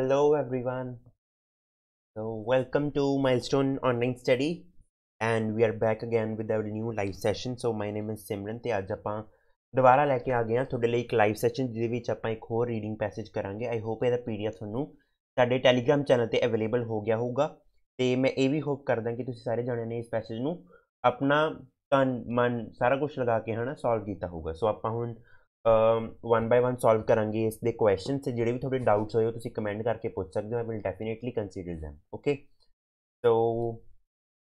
Hello everyone. So welcome to Milestone Online Study and we are back again with our new live session. So my name is Simran ਤੇ ਅੱਜ ਆਪਾਂ ਦੁਬਾਰਾ ਲੈ ਕੇ ਆ ਗਏ ਹਾਂ ਤੁਹਾਡੇ ਲਈ ਇੱਕ ਲਾਈਵ ਸੈਸ਼ਨ ਜਿਹਦੇ ਵਿੱਚ ਆਪਾਂ ਇੱਕ ਹੋਰ ਰੀਡਿੰਗ ਪੈਸੇਜ ਕਰਾਂਗੇ ਆਈ ਹੋਪ ਇਹਦਾ ਪੀਡੀਐਫ ਤੁਹਾਨੂੰ ਸਾਡੇ ਟੈਲੀਗ੍ਰam ਚੈਨਲ ਤੇ ਅਵੇਲੇਬਲ ਹੋ ਗਿਆ ਹੋਊਗਾ ਤੇ ਮੈਂ ਇਹ ਵੀ ਹੋਪ ਕਰਦਾ ਕਿ ਤੁਸੀਂ ਸਾਰੇ ਜਣਿਆਂ ਨੇ ਇਸ ਪੈਸੇਜ ਨੂੰ ਆਪਣਾ ਤਨ ਮਨ ਸਾਰਾ ਕੁਝ ਲਗਾ ਕੇ ਹਨਾ ਸੋਲਵ ਕੀਤਾ ਹੋਊਗਾ ਸੋ ਆਪਾਂ ਹੁਣ वन बाय वन सॉल्व करेंगे इस क्वेश्चन से जुड़े भी थोड़े डाउट्स हो तो कमेंट करके पूछ सकते हो I will definitely consider them okay तो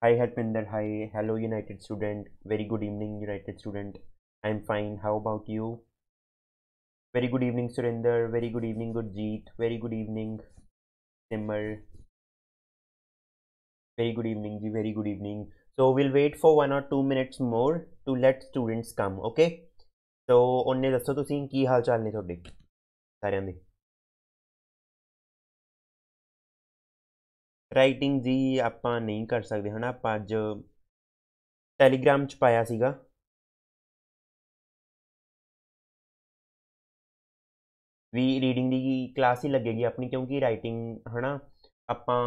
hi Harpinder hi hello united student very good evening united student I am fine how about you very good evening Surender very good evening Gurjeet very good evening Simar very good evening जी very good evening so will wait for one और two minutes more to let students come okay so ਉਹਨੇ ਦੱਸੋ ਤੁਸੀਂ ਕੀ ਹਾਲ ਚਾਲ ਨੇ ਤੁਹਾਡੇ ਸਾਰਿਆਂ ਦੇ ਰਾਈਟਿੰਗ ਜੀ ਆਪਾਂ ਨਹੀਂ ਕਰ ਸਕਦੇ ਹਨਾ ਆਪਾਂ ਅੱਜ ਟੈਲੀਗ੍ਰਾਮ 'ਚ ਪਾਇਆ ਸੀਗਾ ਵੀ ਰੀਡਿੰਗ ਦੀ ਕਲਾਸ ਹੀ ਲੱਗੇਗੀ ਆਪਣੀ ਕਿਉਂਕਿ ਰਾਈਟਿੰਗ ਹਨਾ ਆਪਾਂ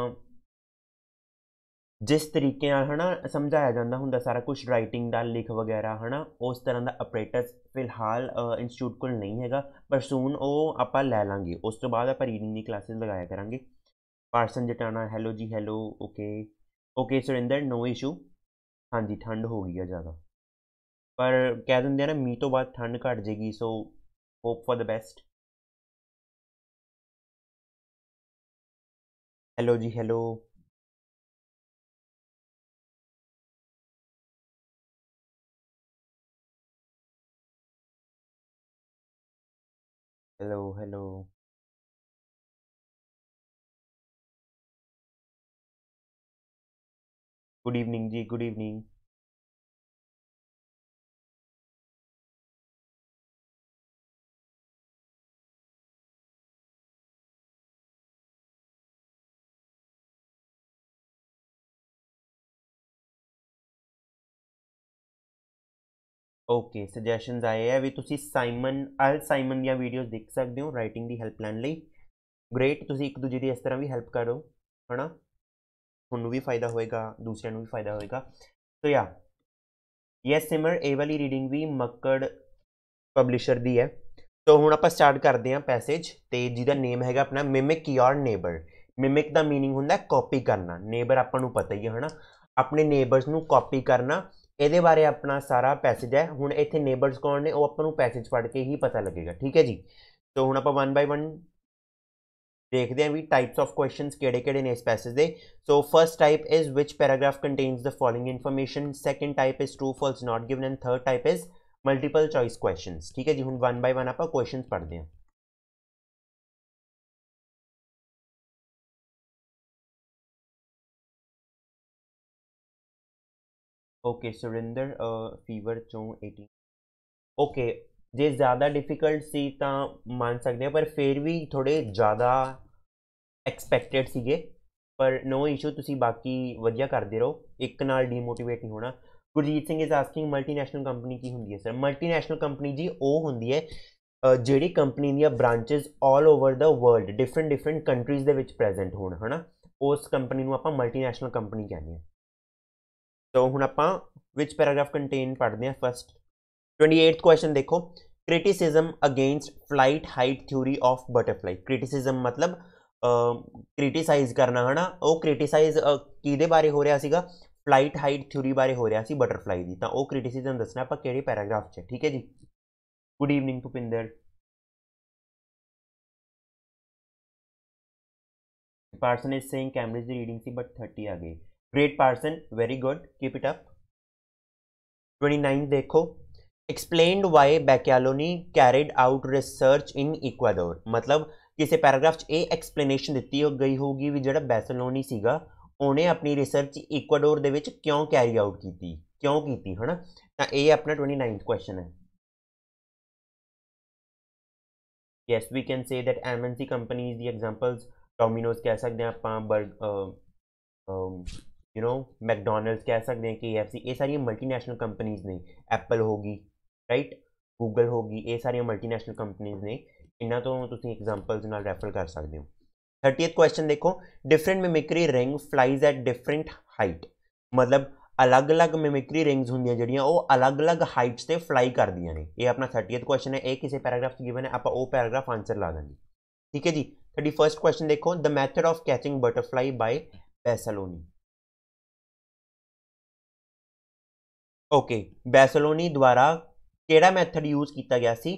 ਜਿਸ ਤਰੀਕੇ ਨਾਲ ਹਨਾ ਸਮਝਾਇਆ ਜਾਂਦਾ ਹੁੰਦਾ ਸਾਰਾ ਕੁਝ ਰਾਈਟਿੰਗ ਦਾ ਲਿਖ ਵਗੈਰਾ ਹਨਾ ਉਸ ਤਰ੍ਹਾਂ ਦਾ ਆਪਰੇਟਸ ਫਿਲਹਾਲ ਇੰਸਟੀਚਿਊਟ ਕੋਲ ਨਹੀਂ ਹੈਗਾ ਪਰ ਸੂਨ ਉਹ ਆਪਾਂ ਲੈ ਲਾਂਗੇ ਉਸ ਤੋਂ ਬਾਅਦ ਆਪਾਂ ਰੀਡਿੰਗ ਦੀ ਕਲਾਸਿਸ ਲਗਾਇਆ ਕਰਾਂਗੇ ਪਾਰਸਨ ਜਟਾਣਾ ਹੈਲੋ ਜੀ hello okay okay Surinder no issue ਹਾਂਜੀ ਠੰਡ ਹੋ ਗਈ ਆ ਜ਼ਿਆਦਾ ਪਰ ਕਹਿ ਦਿੰਦੇ ਆ ਨਾ ਮੀ ਤੋਂ ਬਾਅਦ ਠੰਡ ਘਟ ਜੇਗੀ so hope for the best hello ਜੀ hello hello hello good evening ji good evening okay suggestions ਆਏ ਆ ਵੀ ਤੁਸੀਂ ਸਾਈਮਨ ਅਲ ਸਾਈਮਨ ਦੀਆਂ ਵੀਡੀਓਜ਼ ਦੇਖ ਸਕਦੇ ਹੋ ਰਾਈਟਿੰਗ ਦੀ ਹੈਲਪ ਲੈਣ ਲਈ ਗ੍ਰੇਟ ਤੁਸੀਂ ਇੱਕ ਦੂਜੇ ਦੀ ਇਸ ਤਰ੍ਹਾਂ ਵੀ ਹੈਲਪ ਕਰੋ ਹਨਾ ਤੁਹਾਨੂੰ ਵੀ ਫਾਇਦਾ ਹੋਏਗਾ ਦੂਸਰਿਆਂ ਨੂੰ ਵੀ ਫਾਇਦਾ ਹੋਏਗਾ ਸੋ ਯਾ ਯੈਸ ਸਿਮਰ ਇਹ ਵਾਲੀ ਰੀਡਿੰਗ ਵੀ ਮੱਕੜ ਪਬਲਿਸ਼ਰ ਦੀ ਹੈ ਸੋ ਹੁਣ ਆਪਾਂ ਸਟਾਰਟ ਕਰਦੇ ਹਾਂ ਪੈਸੇਜ ਤੇ ਜਿਹਦਾ ਨੇਮ ਹੈਗਾ ਆਪਣਾ ਮਿਮਿਕ ਯੋਰ ਨੇਬਰ ਮਿਮਿਕ ਦਾ मीनिंग ਹੁੰਦਾ ਕਾਪੀ ਕਰਨਾ ਨੇਬਰ ਆਪਾਂ ਨੂੰ ਪਤਾ ਹੀ ਹੈ ਹਨਾ ਆਪਣੇ ਨੇਬਰਸ ਨੂੰ ਕਾਪੀ ਕਰਨਾ ਇਹਦੇ ਬਾਰੇ ਆਪਣਾ ਸਾਰਾ ਪੈਸੇਜ ਹੈ ਹੁਣ ਇੱਥੇ ਨੇਬਰਸ ਕੌਣ ਨੇ ਉਹ ਆਪਾਂ ਨੂੰ ਪੈਸੇਜ ਪੜ੍ਹ ਕੇ ਹੀ ਪਤਾ ਲੱਗੇਗਾ ਠੀਕ ਹੈ ਜੀ ਸੋ ਹੁਣ ਆਪਾਂ 1 ਬਾਈ 1 ਦੇਖਦੇ ਹਾਂ ਵੀ ਟਾਈਪਸ ਆਫ ਕੁਐਸਚਨਸ ਕਿਹੜੇ-ਕਿਹੜੇ ਨੇ ਇਸ ਪੈਸੇਜ ਦੇ so first type is which paragraph contains the following information second type is true false not given and third type is multiple choice questions ਠੀਕ ਹੈ ਜੀ ਹੁਣ 1 ਬਾਈ 1 ਆਪਾਂ ਕੁਐਸਚਨਸ ਪੜ੍ਹਦੇ ਹਾਂ ਓਕੇ ਸੁਰਿੰਦਰ ਫੀਵਰ ਚੋਂ 18 ਓਕੇ ਜੇ ਜ਼ਿਆਦਾ ਡਿਫਿਕਲਟ ਸੀ ਤਾਂ ਮੰਨ ਸਕਦੇ ਆ ਪਰ ਫਿਰ ਵੀ ਥੋੜੇ ਜ਼ਿਆਦਾ ਐਕਸਪੈਕਟਡ ਸੀਗੇ ਪਰ ਨੋ ਇਸ਼ੂ ਤੁਸੀਂ ਬਾਕੀ ਵਧੀਆ ਕਰਦੇ ਰਹੋ ਇੱਕ ਨਾਲ ਡੀਮੋਟੀਵੇਟ ਨਹੀਂ ਹੋਣਾ Gurjeet Singh is asking multinational company ਕੀ ਹੁੰਦੀ ਹੈ ਸਰ ਮਲਟੀਨੈਸ਼ਨਲ ਕੰਪਨੀ ਜੀ ਉਹ ਹੁੰਦੀ ਹੈ ਜਿਹੜੀ ਕੰਪਨੀ ਦੀਆਂ branches 올 over the world different different countries ਦੇ ਵਿੱਚ ਪ੍ਰੈਜ਼ੈਂਟ ਹੋਣ ਹਨਾ ਉਸ ਕੰਪਨੀ ਨੂੰ ਆਪਾਂ ਮਲਟੀਨੈਸ਼ਨਲ ਕੰਪਨੀ ਕਹਿੰਦੇ ਹਾਂ ਸੋ ਹੁਣ ਆਪਾਂ ਵਿਚ ਪੈਰਾਗ੍ਰਾਫ ਕੰਟੇਨ ਪੜ੍ਹਦੇ ਹਾਂ ਫਸਟ 28th क्वेश्चन देखो criticism against flight height theory of butterfly criticism मतलब क्रिटिसाइज करना है ना ਉਹ ਕ੍ਰਿਟਿਸਾਈਜ਼ ਕਿਹਦੇ ਬਾਰੇ ਹੋ ਰਿਹਾ ਸੀਗਾ ਫਲਾਈਟ ਹਾਈਟ ਥਿਊਰੀ ਬਾਰੇ ਹੋ ਰਿਹਾ ਸੀ ਬਟਰਫਲਾਈ ਦੀ ਤਾਂ ਉਹ ਕ੍ਰਿਟਿਸਿਜ਼ਮ ਦੱਸਣਾ ਆਪਾਂ ਕਿਹੜੇ ਪੈਰਾਗ੍ਰਾਫ 'ਚ ਠੀਕ ਹੈ ਜੀ good evening Bhupinder Parson is saying Cambridge ਦੀ ਰੀਡਿੰਗ ਸੀ ਬਟ 30 ਆ ਗਈ great Parson very good keep it up 29 देखो explain why Beccaloni carried out research in Ecuador मतलब ਕਿਸੇ ਪੈਰਾਗ੍ਰਾਫ 'ਚ ਇਹ ਐਕਸਪਲੇਨੇਸ਼ਨ ਦਿੱਤੀ ਹੋ ਗਈ ਹੋਊਗੀ ਵੀ ਜਿਹੜਾ ਬੈਸਲੋਨੀ ਸੀਗਾ ਉਹਨੇ ਆਪਣੀ ਰਿਸਰਚ ਇਕਵਾਡੋਰ ਦੇ ਵਿੱਚ ਕਿਉਂ ਕੈਰੀ ਆਊਟ ਕੀਤੀ ਕਿਉਂ ਕੀਤੀ ਹਨਾ ਤਾਂ ਇਹ ਆਪਣਾ 29th ਕੁਐਸਚਨ ਹੈ yes we can say that mnc companies the examples domino's ਕਹਿ ਸਕਦੇ ਆ ਆਪਾਂ ਬਰਗ यू नो मैकडोनल्ड्स कह सकते हैं के ये सारी मल्टीनेशनल कंपनीज ने एप्पल होगी राइट गूगल होगी ये सारी मल्टीनेशनल कंपनीज ने इन्हों तो तुम एग्जाम्पल्स न रैफर कर सकते हो थर्टीएथ क्वेश्चन देखो different mimicry ring flies at different height मतलब अलग अलग मेमिक्री रिंग्स होंगे जीडिया वो अलग अलग हाइट्स से फ्लाई कर दें ये अपना थर्टीएथ क्वेश्चन है ये किसी पैराग्राफ से जीवन है आप पैराग्राफ आंसर ला देंगे ठीक है जी थर्टी फर्स्ट क्वेश्चन देखो the method of catching butterfly by Beccaloni okay Beccaloni द्वारा केड़ा मैथड यूज़ किया गया सी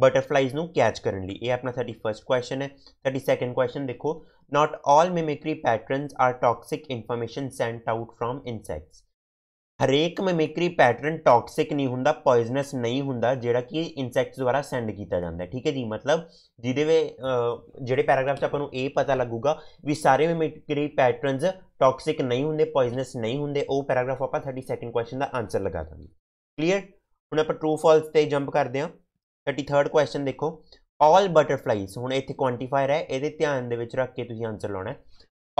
बटरफ्लाइज न कैच करने लिए अपना थर्टी फर्स्ट क्वेश्चन है थर्टी सैकेंड क्वेश्चन देखो not all mimicry patterns are toxic information sent out from insects ਹਰੇਕ ਮਿਮਿਕਰੀ ਪੈਟਰਨ ਟੌਕਸਿਕ ਨਹੀਂ ਹੁੰਦਾ ਪੋਇਜ਼ਨਸ ਨਹੀਂ ਹੁੰਦਾ ਜਿਹੜਾ ਕਿ ਇਨਸੈਕਟਸ ਦੁਆਰਾ ਸੈਂਡ ਕੀਤਾ ਜਾਂਦਾ ਠੀਕ ਹੈ ਜੀ ਮਤਲਬ ਜਿਹਦੇ ਵੇ ਜਿਹੜੇ ਪੈਰਾਗ੍ਰਾਫ 'ਚ ਆਪਾਂ ਨੂੰ ਇਹ ਪਤਾ ਲੱਗੂਗਾ ਵੀ ਸਾਰੇ ਮਿਮਿਕਰੀ ਪੈਟਰਨਸ ਟੌਕਸਿਕ ਨਹੀਂ ਹੁੰਦੇ ਪੋਇਜ਼ਨਸ ਨਹੀਂ ਹੁੰਦੇ ਉਹ ਪੈਰਾਗ੍ਰਾਫ ਆਪਾਂ ਸੈਕਿੰਡ ਕੁਐਸਚਨ ਦਾ ਆਨਸਰ ਲਗਾ ਦਾਂਗੇ ਕਲੀਅਰ ਹੁਣ ਆਪਾਂ ਟਰੂ ਫਾਲਸ ਤੇ ਜੰਪ ਕਰਦੇ ਹਾਂ 33rd ਕੁਐਸਚਨ ਦੇਖੋ ਆਲ ਬਟਰਫਲਾਈਜ਼ ਹੁਣ ਇੱਥੇ ਕੁਆਂਟੀਫਾਇਰ ਹੈ ਇਹਦੇ ਧਿਆਨ ਦੇ ਵਿੱਚ ਰੱਖ ਕੇ ਤੁਸੀਂ ਆਨਸਰ ਲਾਉਣਾ ਹੈ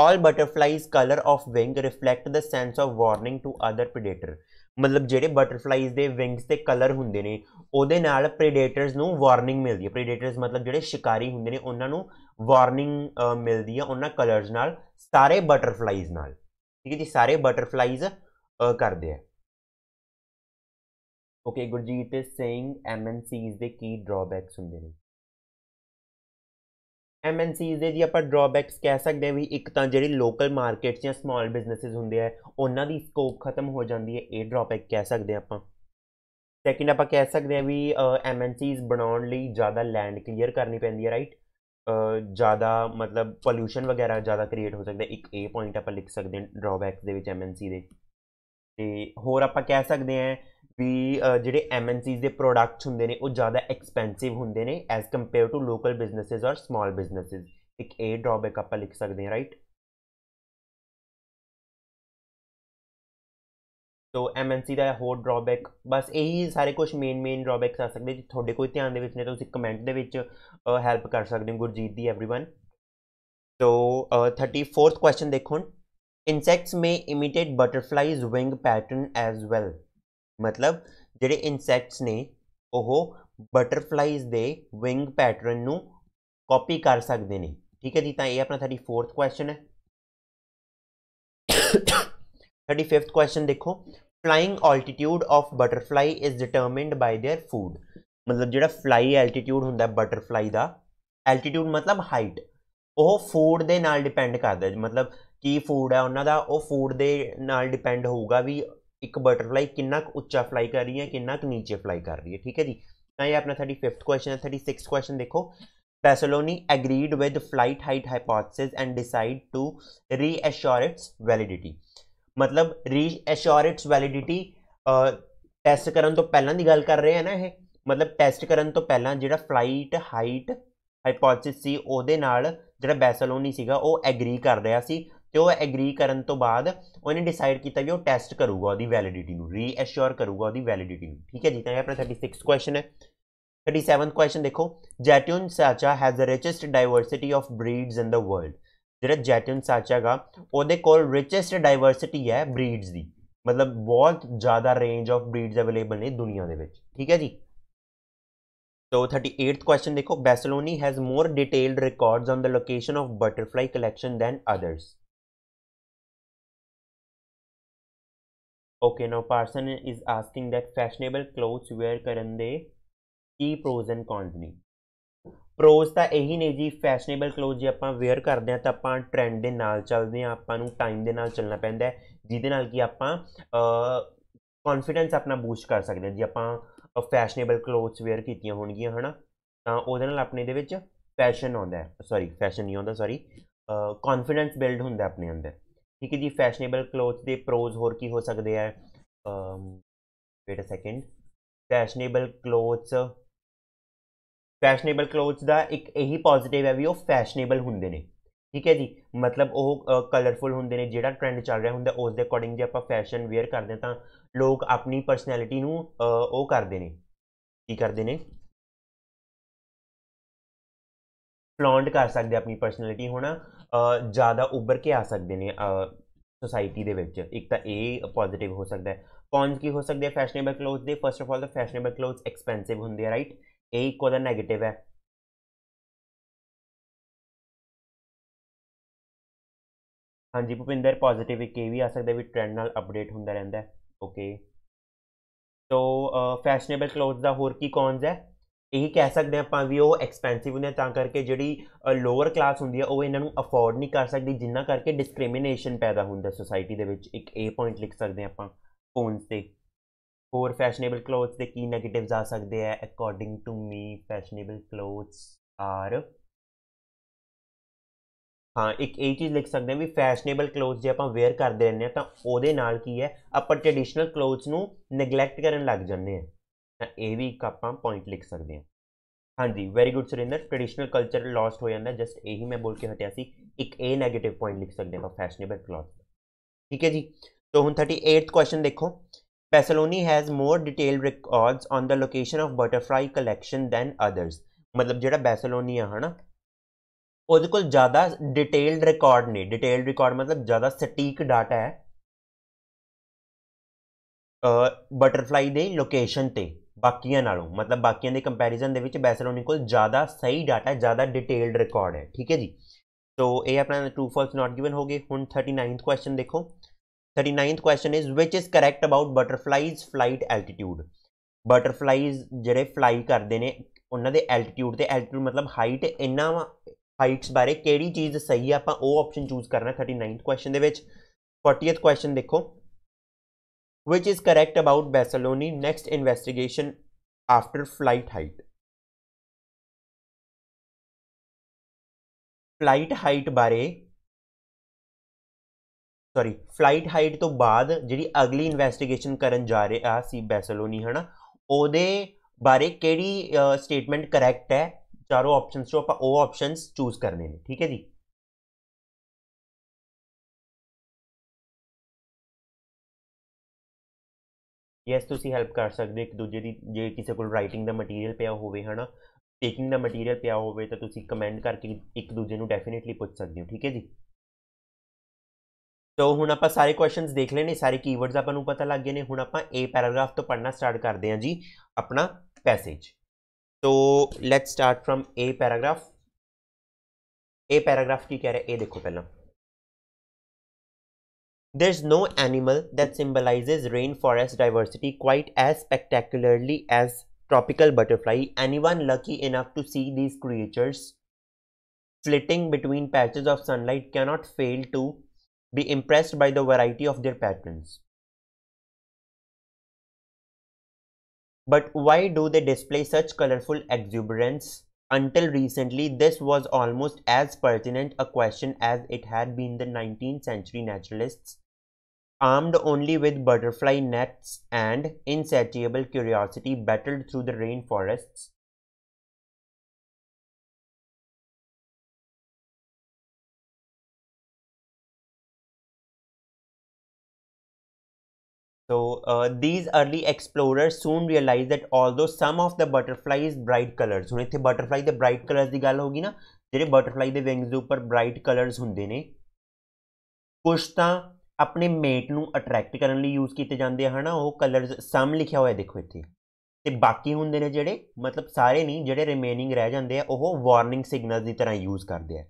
all butterflies colour of wing reflect the sense of warning to other predator ਮਤਲਬ ਜਿਹੜੇ ਬਟਰਫਲਾਈਜ਼ ਦੇ ਵਿੰਗਸ ਤੇ ਕਲਰ ਹੁੰਦੇ ਨੇ ਉਹਦੇ ਨਾਲ ਪ੍ਰੀਡੇਟਰਸ ਨੂੰ ਵਾਰਨਿੰਗ ਮਿਲਦੀ ਹੈ ਪ੍ਰੀਡੇਟਰਸ ਮਤਲਬ ਜਿਹੜੇ ਸ਼ਿਕਾਰੀ ਹੁੰਦੇ ਨੇ ਉਹਨਾਂ ਨੂੰ ਵਾਰਨਿੰਗ ਮਿਲਦੀ ਹੈ ਉਹਨਾਂ ਕਲਰਸ ਨਾਲ ਸਾਰੇ ਬਟਰਫਲਾਈਜ਼ ਨਾਲ ਠੀਕ ਹੈ ਜੀ ਸਾਰੇ ਬਟਰਫਲਾਈਜ਼ ਕਰਦੇ ਆ ਓਕੇ ਗੁਰਜੀਤ ਇਸ ਸੇਇੰਗ ਐਮਐਨਸੀਜ਼ ਦੇ ਕੀ ਡਰਾਬੈਕਸ ਹੁੰਦੇ ਨੇ ਐਮਐਨਸੀਜ਼ ਦੇ ਜੀ ਆਪਾਂ ਡਰਾਬੈਕਸ ਕਹਿ ਸਕਦੇ ਆ ਵੀ ਇੱਕ ਤਾਂ ਜਿਹੜੀ ਲੋਕਲ ਮਾਰਕੀਟਸ ਜਾਂ ਸਮਾਲ ਬਿਜ਼ਨੈਸਸ ਹੁੰਦੇ ਆ ਉਹਨਾਂ ਦੀ ਸਕੋਪ ਖਤਮ ਹੋ ਜਾਂਦੀ ਹੈ ਇਹ ਡਰਾਬੈਕ ਕਹਿ ਸਕਦੇ ਆਪਾਂ ਸੈਕਿੰਡ ਆਪਾਂ ਕਹਿ ਸਕਦੇ ਆ ਵੀ ਐਮਐਨਸੀਜ਼ ਬਣਾਉਣ ਲਈ ਜ਼ਿਆਦਾ ਲੈਂਡ ਕਲੀਅਰ ਕਰਨੀ ਪੈਂਦੀ ਹੈ ਰਾਈਟ ਜ਼ਿਆਦਾ ਮਤਲਬ ਪੋਲੂਸ਼ਨ ਵਗੈਰਾ ਜ਼ਿਆਦਾ ਕ੍ਰੀਏਟ ਹੋ ਸਕਦਾ ਇੱਕ ਇਹ ਪੁਆਇੰਟ ਆਪਾਂ ਲਿਖ ਸਕਦੇ ਹਾਂ ਡਰਾਬੈਕਸ ਦੇ ਵਿੱਚ ਐਮਐਨਸੀ ਦੇ ਤੇ ਹੋਰ ਆਪਾਂ ਕਹਿ ਸਕਦੇ ਆ ਵੀ ਜਿਹੜੇ ਐਮਐਨਸੀਜ਼ ਦੇ ਪ੍ਰੋਡਕਟਸ ਹੁੰਦੇ ਨੇ ਉਹ ਜ਼ਿਆਦਾ ਐਕਸਪੈਂਸਿਵ ਹੁੰਦੇ ਨੇ as compare to local businesses or small businesses ਇੱਕ ਇਹ ਡ੍ਰੌਬੈਕ ਆਪਾਂ ਲਿਖ ਸਕਦੇ ਹਾਂ ਰਾਈਟ ਤੋ ਐਮਐਨਸੀ ਦਾ ਹੋਰ ਡ੍ਰੌਬੈਕ ਬਸ ਇਹੀ ਸਾਰੇ ਕੁਝ ਮੇਨ ਮੇਨ ਡ੍ਰੌਬੈਕਸ ਆ ਸਕਦੇ ਜੇ ਤੁਹਾਡੇ ਕੋਈ ਧਿਆਨ ਦੇ ਵਿੱਚ ਨੇ ਤਾਂ ਤੁਸੀਂ ਕਮੈਂਟ ਦੇ ਵਿੱਚ ਹੈਲਪ ਕਰ ਸਕਦੇ ਹੋ ਗੁਰਜੀਤ ਦੀ एवरीवन ਤੋ 34th ਕੁਐਸਚਨ ਦੇਖੋ insects may imitate butterfly's wing pattern as well ਮਤਲਬ ਜਿਹੜੇ ਇਨਸੈਕਟਸ ਨੇ ਉਹ ਬਟਰਫਲਾਈਜ਼ ਦੇ ਵਿੰਗ ਪੈਟਰਨ ਨੂੰ ਕਾਪੀ ਕਰ ਸਕਦੇ ਨੇ ਠੀਕ ਹੈ ਜੀ ਤਾਂ ਇਹ ਆਪਣਾ 34th ਕੁਐਸਚਨ ਹੈ 35th ਕੁਐਸਚਨ ਦੇਖੋ flying altitude of butterfly is determined by their food ਮਤਲਬ ਜਿਹੜਾ ਫਲਾਈ ਆਲਟੀਟਿਊਡ ਹੁੰਦਾ ਬਟਰਫਲਾਈ ਦਾ ਆਲਟੀਟਿਊਡ ਮਤਲਬ ਹਾਈਟ ਉਹ ਫੂਡ ਦੇ ਨਾਲ ਡਿਪੈਂਡ ਕਰਦਾ ਮਤਲਬ ਕੀ ਫੂਡ ਹੈ ਉਹਨਾਂ ਦਾ ਉਹ ਫੂਡ ਦੇ ਨਾਲ ਡਿਪੈਂਡ ਹੋਊਗਾ ਵੀ एक बटरफ्लाई किन्ना उच्चा फ्लाई कर रही है किन्ना नीचे फ्लाई कर रही है ठीक है जी ना ये अपना थर्टी फिफ्थ क्वेश्चन है थर्टी सिक्स क्वेश्चन देखो Pasolini agreed with flight height hypothesis and decide to reassure its validity मतलब reassure its validity ਟੈਸਟ ਕਰਨ ਤੋਂ ਪਹਿਲਾਂ ਦੀ ਗੱਲ ਕਰ ਰਹੇ ਆ ਨਾ ਇਹ ਮਤਲਬ ਟੈਸਟ ਕਰਨ ਤੋਂ ਪਹਿਲਾਂ ਜਿਹੜਾ ਫਲਾਈਟ ਹਾਈਟ ਹਾਈਪੋਥਿਸਿਸ ਸੀ ਉਹਦੇ ਨਾਲ ਜਿਹੜਾ ਬੈਸਲੋਨੀ ਸੀਗਾ ਉਹ ਐਗਰੀ ਕਰ ਰਿਹਾ ਸੀ ਤੇ ਉਹ ਐਗਰੀ ਕਰਨ ਤੋਂ ਬਾਅਦ ਉਹਨੇ ਡਿਸਾਈਡ ਕੀਤਾ ਵੀ ਉਹ ਟੈਸਟ ਕਰੂਗਾ ਉਹਦੀ ਵੈਲਿਡਿਟੀ ਨੂੰ ਰੀਐਸ਼ੋਰ ਕਰੂਗਾ ਉਹਦੀ ਵੈਲਿਡਿਟੀ ਨੂੰ ਠੀਕ ਹੈ ਜੀ ਤਾਂ ਇਹ ਆਪਣਾ 36 ਕੁਐਸਚਨ ਹੈ 37th question ਦੇਖੋ Jatun Sacha has the richest diversity of breeds in the world ਜਿਹੜਾ ਜੈਟਿਊਨ ਸਾਚਾ ਗਾ ਉਹਦੇ ਕੋਲ ਰਿਚੈਸਟ ਡਾਈਵਰਸਿਟੀ ਹੈ ਬਰੀਡਸ ਦੀ ਮਤਲਬ ਬਹੁਤ ਜ਼ਿਆਦਾ ਰੇਂਜ ਆਫ ਬਰੀਡਸ ਅਵੇਲੇਬਲ ਨੇ ਦੁਨੀਆ ਦੇ ਵਿੱਚ ਠੀਕ ਹੈ ਜੀ ਸੋ 38th question ਦੇਖੋ Beccaloni has more detailed records on the location of butterfly collection than others Okay, now Parson is asking that fashionable clothes wear ਕਰਨ ਦੇ ਕੀ pros ਐਂਡ cons ਨੇ pros ਤਾਂ ਇਹੀ ਨੇ ਜੀ ਫੈਸ਼ਨੇਬਲ ਕਲੋਥ ਜੇ ਆਪਾਂ ਵੇਅਰ ਕਰਦੇ ਆ ਤਾਂ ਆਪਾਂ ਟ੍ਰੈਂਡ ਦੇ ਨਾਲ ਚੱਲਦੇ ਆ ਆਪਾਂ ਨੂੰ ਟਾਈਮ ਦੇ ਨਾਲ ਚੱਲਣਾ ਪੈਂਦਾ ਜਿਹਦੇ ਨਾਲ ਕੀ ਆਪਾਂ ਕੌਨਫੀਡੈਂਸ ਆਪਣਾ ਬੂਸਟ ਕਰ ਸਕਦੇ ਆ ਜੇ ਆਪਾਂ ਫੈਸ਼ਨੇਬਲ ਕਲੋਥਸ ਵੇਅਰ ਕੀਤੀਆਂ ਹੋਣਗੀਆਂ ਹਨਾ ਤਾਂ ਉਹਦੇ ਨਾਲ ਆਪਣੇ ਦੇ ਵਿੱਚ ਫੈਸ਼ਨ ਆਉਂਦਾ ਸੌਰੀ ਫੈਸ਼ਨ ਨਹੀਂ ਆਉਂਦਾ ਸੌਰੀ ਕੌਨਫੀਡੈਂਸ ਬਿਲਡ ਹੁੰਦਾ ਆਪਣੇ ਅੰਦਰ ਠੀਕ ਹੈ ਜੀ ਫੈਸ਼ਨੇਬਲ ਕਲੋਥ ਦੇ ਪ੍ਰੋਜ਼ ਹੋਰ ਕੀ ਹੋ ਸਕਦੇ ਆ wait a second fashionable clothes fashionable clothes ਦਾ ਇੱਕ ਇਹੀ ਪੋਜ਼ਿਟਿਵ ਹੈ ਵੀ ਉਹ ਫੈਸ਼ਨੇਬਲ ਹੁੰਦੇ ਨੇ ਠੀਕ ਹੈ ਜੀ ਮਤਲਬ ਉਹ ਕਲਰਫੁਲ ਹੁੰਦੇ ਨੇ ਜਿਹੜਾ ਟ੍ਰੈਂਡ ਚੱਲ ਰਿਹਾ ਹੁੰਦਾ ਉਸ ਦੇ ਅਕੋਰਡਿੰਗ ਜੇ ਆਪਾਂ ਫੈਸ਼ਨ ਵੇਅਰ ਕਰਦੇ ਤਾਂ ਲੋਕ ਆਪਣੀ ਪਰਸਨੈਲਿਟੀ ਨੂੰ ਉਹ ਕਰਦੇ ਨੇ ਕੀ ਕਰਦੇ ਨੇ ਫਲੌਂਡ ਕਰ ਸਕਦੇ ਆਪਣੀ ਪਰਸਨੈਲਿਟੀ ਹੋਣਾ ज़्यादा उभर के आ सकते हैं सोसायटी के एक तो ये पॉजिटिव हो सकता है कॉन्स की हो सकते हैं फैशनेबल क्लोथ के फस्ट ऑफ ऑल तो फैशनेबल क्लोथ एक्सपेंसिव होंगे राइट ये एक नैगेटिव है हाँ जी भुपिंदर पॉजिटिव एक भी आ सकता भी ट्रेंड नाल अपडेट होंगे रहा है ओके तो फैशनेबल क्लोथ का होर की कॉन्स है ਇਹ ਕਹਿ ਸਕਦੇ ਆਪਾਂ ਵੀ ਉਹ ਐਕਸਪੈਂਸਿਵ ਹੁੰਦੇ ਤਾਂ ਕਰਕੇ ਜਿਹੜੀ ਲੋਅਰ ਕਲਾਸ ਹੁੰਦੀ ਹੈ ਉਹ ਇਹਨਾਂ ਨੂੰ ਅਫੋਰਡ ਨਹੀਂ ਕਰ ਸਕਦੀ ਜਿੰਨਾ ਕਰਕੇ ਡਿਸਕ੍ਰਿਮੀਨੇਸ਼ਨ ਪੈਦਾ ਹੁੰਦਾ ਸੋਸਾਇਟੀ ਦੇ ਵਿੱਚ ਇੱਕ ਏ ਪੁਆਇੰਟ ਲਿਖ ਸਕਦੇ ਆਪਾਂ ਫੋਨਸ ਤੇ ਹੋਰ ਫੈਸ਼ਨੇਬਲ ਕਲੋਥਸ ਦੇ ਕੀ ਨੈਗੇਟਿਵਸ ਆ ਸਕਦੇ ਆ according to me fashionable clothes are ਹਾਂ ਇੱਕ ਇਹ ਚੀਜ਼ ਲਿਖ ਸਕਦੇ ਆ ਵੀ ਫੈਸ਼ਨੇਬਲ ਕਲੋਥਸ ਜੇ ਆਪਾਂ ਵੇਅਰ ਕਰਦੇ ਰਹਿੰਦੇ ਆ ਤਾਂ ਉਹਦੇ ਨਾਲ ਕੀ ਹੈ ਆਪਾਂ ਟ੍ਰੈਡੀਸ਼ਨਲ ਕਲੋਥਸ ਨੂੰ ਨੈਗਲੈਕਟ ਕਰਨ ਲੱਗ ਜਾਂਦੇ ਆ ए बी का ਆਪਾਂ ਪੁਆਇੰਟ ਲਿਖ ਸਕਦੇ ਹਾਂ ਹਾਂਜੀ very good Surinder traditional culture lost ਹੋ ਜਾਂਦਾ ਜਸਟ ਇਹੀ ਮੈਂ ਬੋਲ ਕੇ ਹਟਿਆ ਸੀ ਇੱਕ ਏ 네ਗੇਟਿਵ ਪੁਆਇੰਟ ਲਿਖ ਸਕਦੇ ਆਪਾਂ ਫੈਸ਼ਨੇਬਲ ਕਲੌਥ ਠੀਕ ਹੈ ਜੀ ਤੋ ਹੁਣ 38th ਕੁਐਸਚਨ ਦੇਖੋ Beccaloni has more detailed records on the location of butterfly collection than others ਮਤਲਬ ਜਿਹੜਾ ਬੈਸਲੋਨੀ ਆ ਹਨਾ ਉਹਦੇ ਕੋਲ ਜ਼ਿਆਦਾ ਡਿਟੇਲਡ ਰਿਕਾਰਡ ਨੇ ਡਿਟੇਲਡ ਰਿਕਾਰਡ ਮਤਲਬ ਜ਼ਿਆਦਾ ਸਟੀਕ ਡਾਟਾ ਹੈ ਬਟਰਫਲਾਈ ਦੇ ਲੋਕੇਸ਼ਨ ਤੇ ਬਾਕੀਆਂ ਨਾਲੋਂ ਮਤਲਬ ਬਾਕੀਆਂ ਦੇ ਕੰਪੈਰੀਜ਼ਨ ਦੇ ਵਿੱਚ ਬੈਸਲੋਨੀ ਕੋਲ ਜ਼ਿਆਦਾ ਸਹੀ ਡਾਟਾ ਜ਼ਿਆਦਾ ਡਿਟੇਲਡ ਰਿਕਾਰਡ ਹੈ ਠੀਕ ਹੈ ਜੀ ਸੋ ਇਹ ਆਪਣਾ ਟੂ ਫਾਲਸ ਨਾਟ ਗਿਵਨ ਹੋ ਗਏ ਹੁਣ 39th ਕੁਐਸਚਨ ਦੇਖੋ 39th question is which is correct about butterflies flight altitude butterflies ਜਿਹੜੇ ਫਲਾਈ ਕਰਦੇ ਨੇ ਉਹਨਾਂ ਦੇ ਐਲਟੀਟਿਊਡ ਤੇ ਐਲਟੀਟਿਊਡ ਮਤਲਬ ਹਾਈਟ ਇੰਨਾ ਹਾਈਟਸ ਬਾਰੇ ਕਿਹੜੀ ਚੀਜ਼ ਸਹੀ ਆ ਆਪਾਂ ਉਹ ਆਪਸ਼ਨ ਚੂਜ਼ ਕਰਨਾ 39th ਕੁਐਸਚਨ ਦੇ ਵਿੱਚ 40th ਕੁਐਸਚਨ ਦੇਖੋ which is correct about Bassaloni next investigation after flight height. Flight height ਬਾਰੇ ਸੌਰੀ ਫਲਾਈਟ ਹਾਈਟ ਤੋਂ ਬਾਅਦ ਜਿਹੜੀ ਅਗਲੀ ਇਨਵੈਸਟੀਗੇਸ਼ਨ ਕਰਨ ਜਾ ਰਿਹਾ ਸੀ ਬੈਸਲੋਨੀ ਹਨਾ ਉਹਦੇ ਬਾਰੇ ਕਿਹੜੀ ਸਟੇਟਮੈਂਟ ਕਰੈਕਟ ਹੈ ਚਾਰੋਂ ਆਪਸ਼ਨਸ ਚੋਂ ਆਪਾਂ ਉਹ ਆਪਸ਼ਨਸ ਚੂਜ਼ ਕਰਨੇ ਨੇ ਠੀਕ ਹੈ ਜੀ ਯੈਸ ਤੁਸੀਂ ਹੈਲਪ ਕਰ ਸਕਦੇ ਇੱਕ ਦੂਜੇ ਦੀ ਜੇ ਕਿਸੇ ਕੋਲ ਰਾਈਟਿੰਗ ਦਾ ਮਟੀਰੀਅਲ ਪਿਆ ਹੋਵੇ ਹਨਾ ਟੇਕਿੰਗ ਦਾ ਮਟੀਰੀਅਲ ਪਿਆ ਹੋਵੇ ਤਾਂ ਤੁਸੀਂ ਕਮੈਂਟ ਕਰਕੇ ਇੱਕ ਦੂਜੇ ਨੂੰ ਡੈਫੀਨਿਟਲੀ ਪੁੱਛ ਸਕਦੇ ਹੋ ਠੀਕ ਹੈ ਜੀ ਤੋ ਹੁਣ ਆਪਾਂ ਸਾਰੇ ਕੁਐਸਚਨਸ ਦੇਖ ਲਏ ਨੇ ਸਾਰੇ ਕੀਵਰਡਸ ਆਪਾਂ ਨੂੰ ਪਤਾ ਲੱਗ ਗਏ ਨੇ ਹੁਣ ਆਪਾਂ ਇਹ ਪੈਰਾਗ੍ਰਾਫ ਤੋਂ ਪੜਨਾ ਸਟਾਰਟ ਕਰਦੇ ਹਾਂ ਜੀ ਆਪਣਾ ਪੈਸੇਜ ਤੋ let's start from A paragraph ਇਹ ਪੈਰਾਗ੍ਰਾਫ ਕੀ ਕਹਿ ਰਿਹਾ ਇਹ ਦੇਖੋ ਪਹਿਲਾਂ There's no animal that symbolizes rainforest diversity quite as spectacularly as tropical butterfly. Anyone lucky enough to see these creatures flitting between patches of sunlight cannot fail to be impressed by the variety of their patterns. But why do they display such colorful exuberance? Until recently, this was almost as pertinent a question as it had been the 19th century naturalists Armed only with butterfly nets and insatiable curiosity, battled through the rainforests, So uh, these early explorers soon realized that although some of the butterflies bright colors ਹੁਣ ਇੱਥੇ butterfly the bright colors ਦੀ ਗੱਲ ਹੋਗੀ ਨਾ ਜਿਹੜੇ butterfly the wings ਦੇ bright colors ਹੁੰਦੇ ਨੇ ਕੁਝ ਤਾਂ ਆਪਣੇ ਮੇਟ ਨੂੰ ਅਟਰੈਕਟ ਕਰਨ ਲਈ ਯੂਜ਼ ਕੀਤੇ ਜਾਂਦੇ ਹਨਾ ਉਹ ਕਲਰਸ ਸਮ ਲਿਖਿਆ ਹੋਇਆ ਦੇਖੋ ਇੱਥੇ ਤੇ ਬਾਕੀ ਹੁੰਦੇ ਨੇ ਜਿਹੜੇ ਮਤਲਬ ਸਾਰੇ ਨਹੀਂ ਜਿਹੜੇ ਰਿਮੇਨਿੰਗ ਰਹਿ ਜਾਂਦੇ ਆ ਉਹ ਵਾਰਨਿੰਗ ਸਿਗਨਲ ਦੀ ਤਰ੍ਹਾਂ ਯੂਜ਼ ਕਰਦੇ ਆ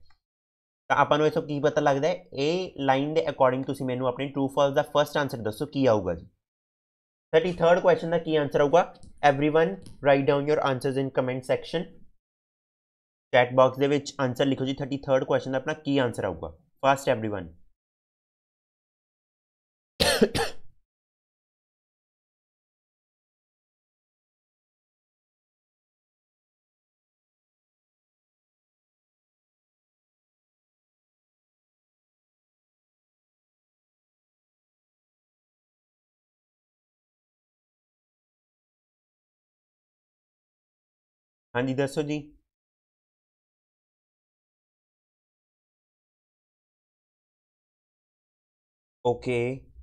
ਤਾਂ ਆਪਾਂ ਨੂੰ ਇਹ ਸਭ ਕੀ ਪਤਾ ਲੱਗਦਾ ਹੈ ਇਹ ਲਾਈਨ ਦੇ ਅਕੋਰਡਿੰਗ ਤੁਸੀਂ ਮੈਨੂੰ ਆਪਣੇ ਟਰੂ ਫਾਲਸ ਦਾ ਫਰਸਟ ਆਨਸਰ ਦੱਸੋ ਕੀ ਆਊਗਾ ਜੀ 33rd ਕੁਐਸਚਨ ਦਾ ਕੀ ਆਨਸਰ ਆਊਗਾ everyone write down your answers in comment section chat box ਦੇ ਵਿੱਚ ਆਨਸਰ ਲਿਖੋ ਜੀ 33rd ਕੁਐਸਚਨ ਦਾ ਆਪਣਾ ਕੀ ਆਨਸਰ ਆਊਗਾ ਫਾਸਟ एवरीवन हाँ जी दसो जी okay okay.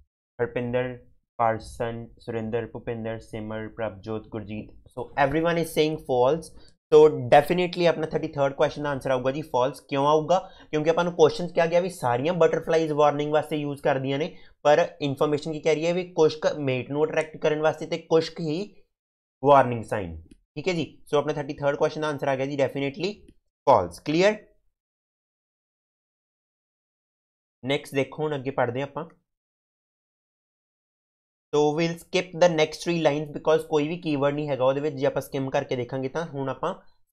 Harpinder, Parson, Surinder, Pupinder, Simmer, Prabjot, Gurjeet. So everyone is saying false. तो डेफिनेटली अपना थर्टी थर्ड क्वेश्चन आंसर आऊगा जी फॉल्स क्यों आऊगा क्योंकि अपन क्वेश्चन क्या गया भी सारिया बटरफ्लाईज वार्निंग वास्ते यूज कर दिया ने पर इन्फॉर्मेशन की कह रही है भी कुश्क मेट न अट्रैक्ट करने वास्ते ते कुश्क ही वार्निंग साइन ठीक है जी सो अपना थर्टी थर्ड क्वेश्चन आंसर आ गया जी डेफिनेटली फॉल्स क्लीयर नेक्स्ट देखो हम अगे पढ़ते हैं आप तो will skip the next three line because कोई भी कीवर्ड नहीं है वो जो आप स्किम करके देखा तो हूँ आप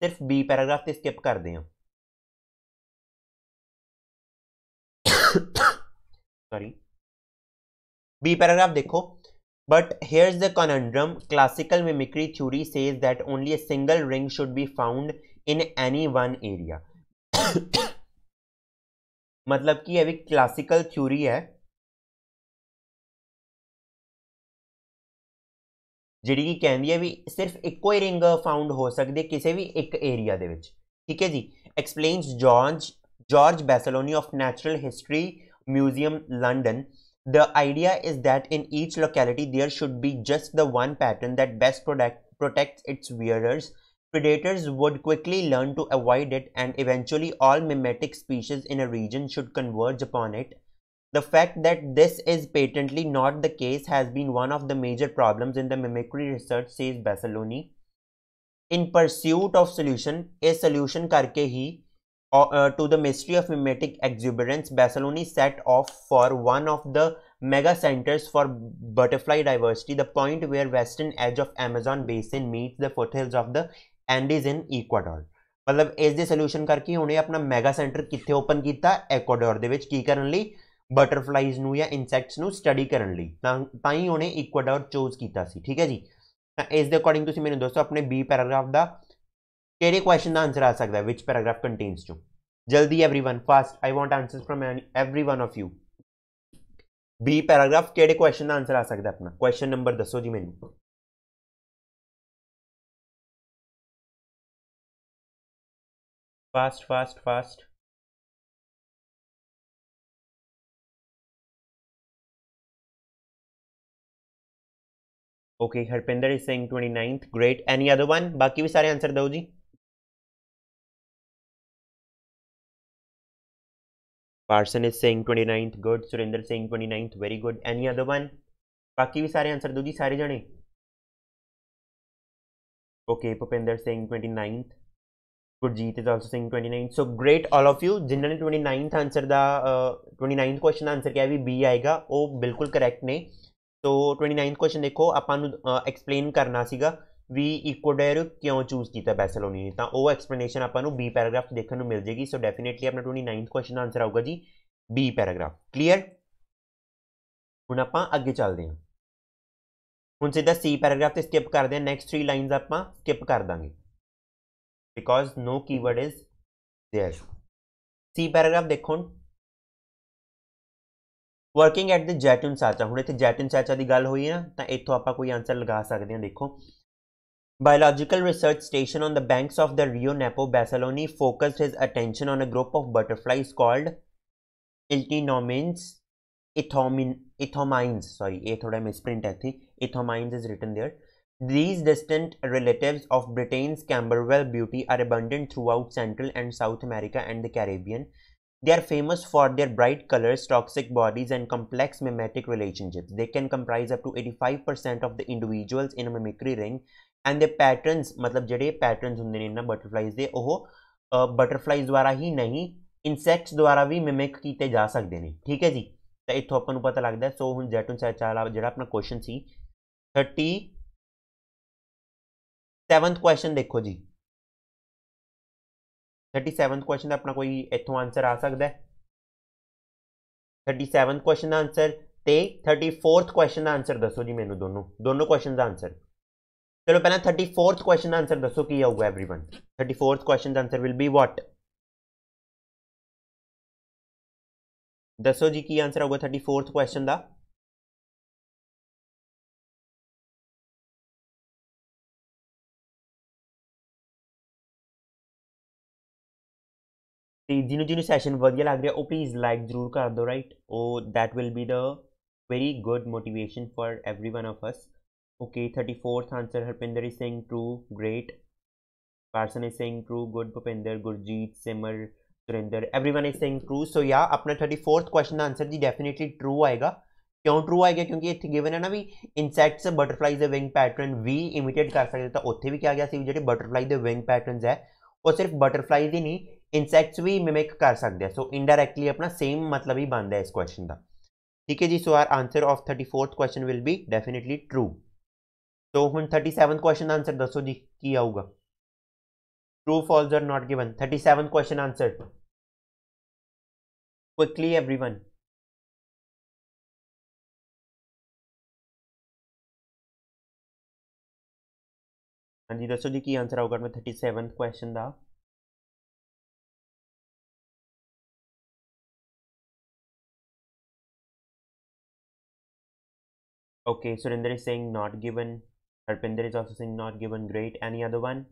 सिर्फ बी पैराग्राफ से स्किप करते हैं सॉरी बी पैराग्राफ देखो but here is the conundrum classical mimicry theory says that only a single ring should be found in any one area मतलब कि अभी क्लासिकल थ्यूरी है ਜਿਹੜੀ ਕਿ ਕਹਿੰਦੀ ਹੈ ਵੀ ਸਿਰਫ ਇੱਕੋ ਹੀ ਰਿੰਗ ਫਾਊਂਡ ਹੋ ਸਕਦੇ ਕਿਸੇ ਵੀ ਇੱਕ ਏਰੀਆ ਦੇ ਵਿੱਚ ਠੀਕ ਹੈ ਜੀ explains George George Beccaloni of natural history museum London the idea is that in each locality there should be just the one pattern that best protect, protects its wearers predators would quickly learn to avoid it and eventually all mimetic species in a region should converge upon it The fact that this is patently not the case has been one of the major problems in the mimicry research, says Bassaloni. In pursuit of solution, a solution karke hi uh, uh, to the mystery of mimetic exuberance, Bassaloni set off for one of the mega centers for butterfly diversity, the point where western edge of Amazon basin meets the foothills of the Andes in Ecuador. मतलब इस दे solution करके उन्हें अपना mega centre किथे open किया ਐਕਵਾਡੋਰ ਦੇ ਵਿੱਚ ਕੀ ਕਰਨ ਲਈ ਬਟਰਫਲਾਈਜ਼ ਨੂੰ ਜਾਂ ਇਨਸੈਕਟਸ ਨੂੰ ਸਟੱਡੀ ਕਰਨ ਲਈ ਤਾਂ ਤਾਂ ਹੀ ਉਹਨੇ ਇਕੁਆਡੋਰ ਚੂਜ਼ ਕੀਤਾ ਸੀ ਠੀਕ ਹੈ ਜੀ ਤਾਂ ਇਸ ਦੇ ਅਕੋਰਡਿੰਗ ਤੁਸੀਂ ਮੈਨੂੰ ਦੱਸੋ ਆਪਣੇ ਬੀ ਪੈਰਾਗ੍ਰਾਫ ਦਾ ਕਿਹੜੇ ਕੁਐਸਚਨ ਦਾ ਆਨਸਰ ਆ ਸਕਦਾ ਹੈ ਵਿਚ ਪੈਰਾਗ੍ਰਾਫ ਕੰਟੇਨਸ ਟੂ ਜਲਦੀ everyone fast I want answers from everyone of you B paragraph ਕਿਹੜੇ ਕੁਐਸਚਨ ਦਾ ਆਨਸਰ ਆ ਸਕਦਾ ਆਪਣਾ ਕੁਐਸਚਨ ਨੰਬਰ ਦੱਸੋ ਜੀ ਮੈਨੂੰ fast fast fast okay Harpinder is saying twenty ninth great any other one बाकी भी सारे आंसर दो जी Parson is saying twenty ninth good Surinder saying twenty ninth very good any other one बाकी भी सारे आंसर दो जी सारे जने okay Bhupinder saying twenty ninth Gurjeet is also saying twenty nine so great all of you जिन्होंने ट्वेंटी नाइन्थ आंसर का twenty ninth question answer किया भी बी आएगा वो बिल्कुल करैक्ट ने ਸੋ 29th ਕੁਐਸਚਨ ਦੇਖੋ ਆਪਾਂ ਨੂੰ ਐਕਸਪਲੇਨ ਕਰਨਾ ਸੀਗਾ ਵੀ ਇਕੁਆਡੋਰ ਕਿਉਂ ਚੂਜ਼ ਕੀਤਾ ਬੈਸਲੋਨੀ ਨੇ ਤਾਂ ਉਹ ਐਕਸਪਲੇਨੇਸ਼ਨ ਆਪਾਂ ਨੂੰ ਬੀ ਪੈਰਾਗ੍ਰਾਫ ਦੇਖਣ ਨੂੰ ਮਿਲ ਜੇਗੀ ਸੋ ਡੈਫੀਨਿਟਲੀ ਆਪਣਾ 29th ਕੁਐਸਚਨ ਦਾ ਆਨਸਰ ਆਊਗਾ ਜੀ ਬੀ ਪੈਰਾਗ੍ਰਾਫ ਕਲੀਅਰ ਹੁਣ ਆਪਾਂ ਅੱਗੇ ਚੱਲਦੇ ਹਾਂ ਹੁਣ ਸਿੱਧਾ ਸੀ ਪੈਰਾਗ੍ਰਾਫ ਤੇ ਸਕਿਪ ਕਰਦੇ ਹਾਂ ਨੈਕਸਟ 3 ਲਾਈਨਸ ਆਪਾਂ ਸਕਿਪ ਕਰ ਦਾਂਗੇ because no keyword is there C paragraph ਦੇਖੋ working at the Jatun Sacha ਹੁਣ ਇੱਥੇ ਜੈਟਨ ਚਾਚਾ ਦੀ ਗੱਲ ਹੋਈ ਹੈ ਨਾ ਤਾਂ ਇੱਥੋਂ ਆਪਾਂ ਕੋਈ ਆਨਸਰ ਲਗਾ ਸਕਦੇ ਹਾਂ ਦੇਖੋ biological Biological research station on the banks of the Rio Napo Basiloni focused his attention on a group of butterflies called Iltinomines ethomine, ethomines. Sorry, a thoda ਹੈ thi. Ithomiines is written there. These distant relatives of Britain's Camberwell beauty are abundant throughout Central and South America and the Caribbean. They are famous for their bright colors, toxic bodies, and complex mimetic relationships. They can comprise up to 85% of the individuals in a mimicry ring and their patterns matlab jehde patterns hunde ne ਇਹਨਾਂ butterflies de ਉਹ butterflies dwara hi nahi insects dwara bhi mimic ja sakde ne theek hai ji ta ਤਾਂ apan nu pata lagda So hun ਹੁਣ ਜੈਟਨ ਚਾਲਾ ਜਿਹੜਾ ਆਪਣਾ apna question 30 37th question dekho ji thirty seventh question अपना कोई इथों answer आ सकता है थर्टी सैवंथ क्वेश्चन का आंसर तो थर्टी फोर्थ क्वेश्चन का आंसर दसो जी मैं दोनों दोनों क्वेश्चन का आंसर चलो पहले थर्टी फोर्थ क्वेश्चन का आंसर दसो की आऊगा everyone thirty fourth question का आंसर विल बी वॉट दसो जी की आंसर आऊगा थर्टी फोर्थ क्वेश्चन का जिन्होंने सैशन वजिए लग रहा है वो प्लीज़ लाइक जरूर कर दो right oh that will be the very good motivation for every one of us okay thirty fourth answer Harpinder is saying true great Parson is saying true good Bhupinder Gurjeet Simar Surinder everyone is saying true so या अपना thirty fourth question का answer जी definitely true आएगा क्यों true आएगा क्योंकि इतने given है ना भी इनसैक्ट्स बटरफ्लाई विंग पैटर्न भी इमिटेट कर सकते तो उत्थे भी क्या गया सी जो बटरफ्लाई के विंग पैटर्न है वह सिर्फ बटरफ्लाई ही नहीं इनसैक्ट्स भी मिमिक कर सकते हैं सो इनडायरैक्टली अपना सेम मतलब ही बन रहा है इस क्वेश्चन का ठीक है जी so our answer of thirty fourth question will be definitely true तो हम थर्टी सैवन क्वेश्चन आंसर दसो जी की आऊगा true false or not given thirty seventh question answer quickly everyone हाँ जी दसो जी की आंसर आऊगा मैं थर्टी सैवंथ क्वेश्चन का Okay, Surinder is saying not given. Harpinder is also saying not given. Great. Any other one?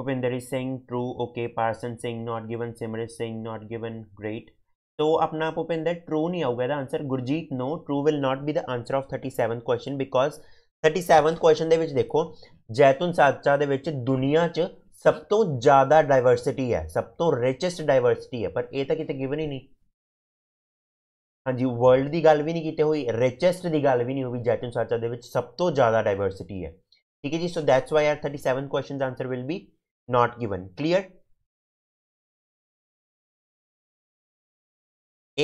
upinder is saying true. Okay, Parson saying not given. Simmer is saying not given. Great. So apna upinder true नहीं होगा the answer. Gurjeet no. True will not be the answer of 37th question because 37th question de vich dekho jaitun satcha de vich duniya ch sab to ਜ਼ਿਆਦਾ diversity hai sab to richest diversity hai ਪਰ ਇਹ ta ਕਿਤੇ given hi nahi ਹਾਂਜੀ world ਦੀ ਗੱਲ ਵੀ ਨਹੀਂ ਕੀਤੇ ਹੋਈ ਰਿਚੈਸਟ ਦੀ ਗੱਲ ਵੀ ਨਹੀਂ ਹੋਈ ਜੈਟਨ ਸਾਚਾ ਦੇ ਵਿੱਚ ਸਭ ਤੋਂ ਜ਼ਿਆਦਾ ਡਾਈਵਰਸਿਟੀ ਹੈ ਠੀਕ ਹੈ ਜੀ so that's why our 37 questions answer will be not given clear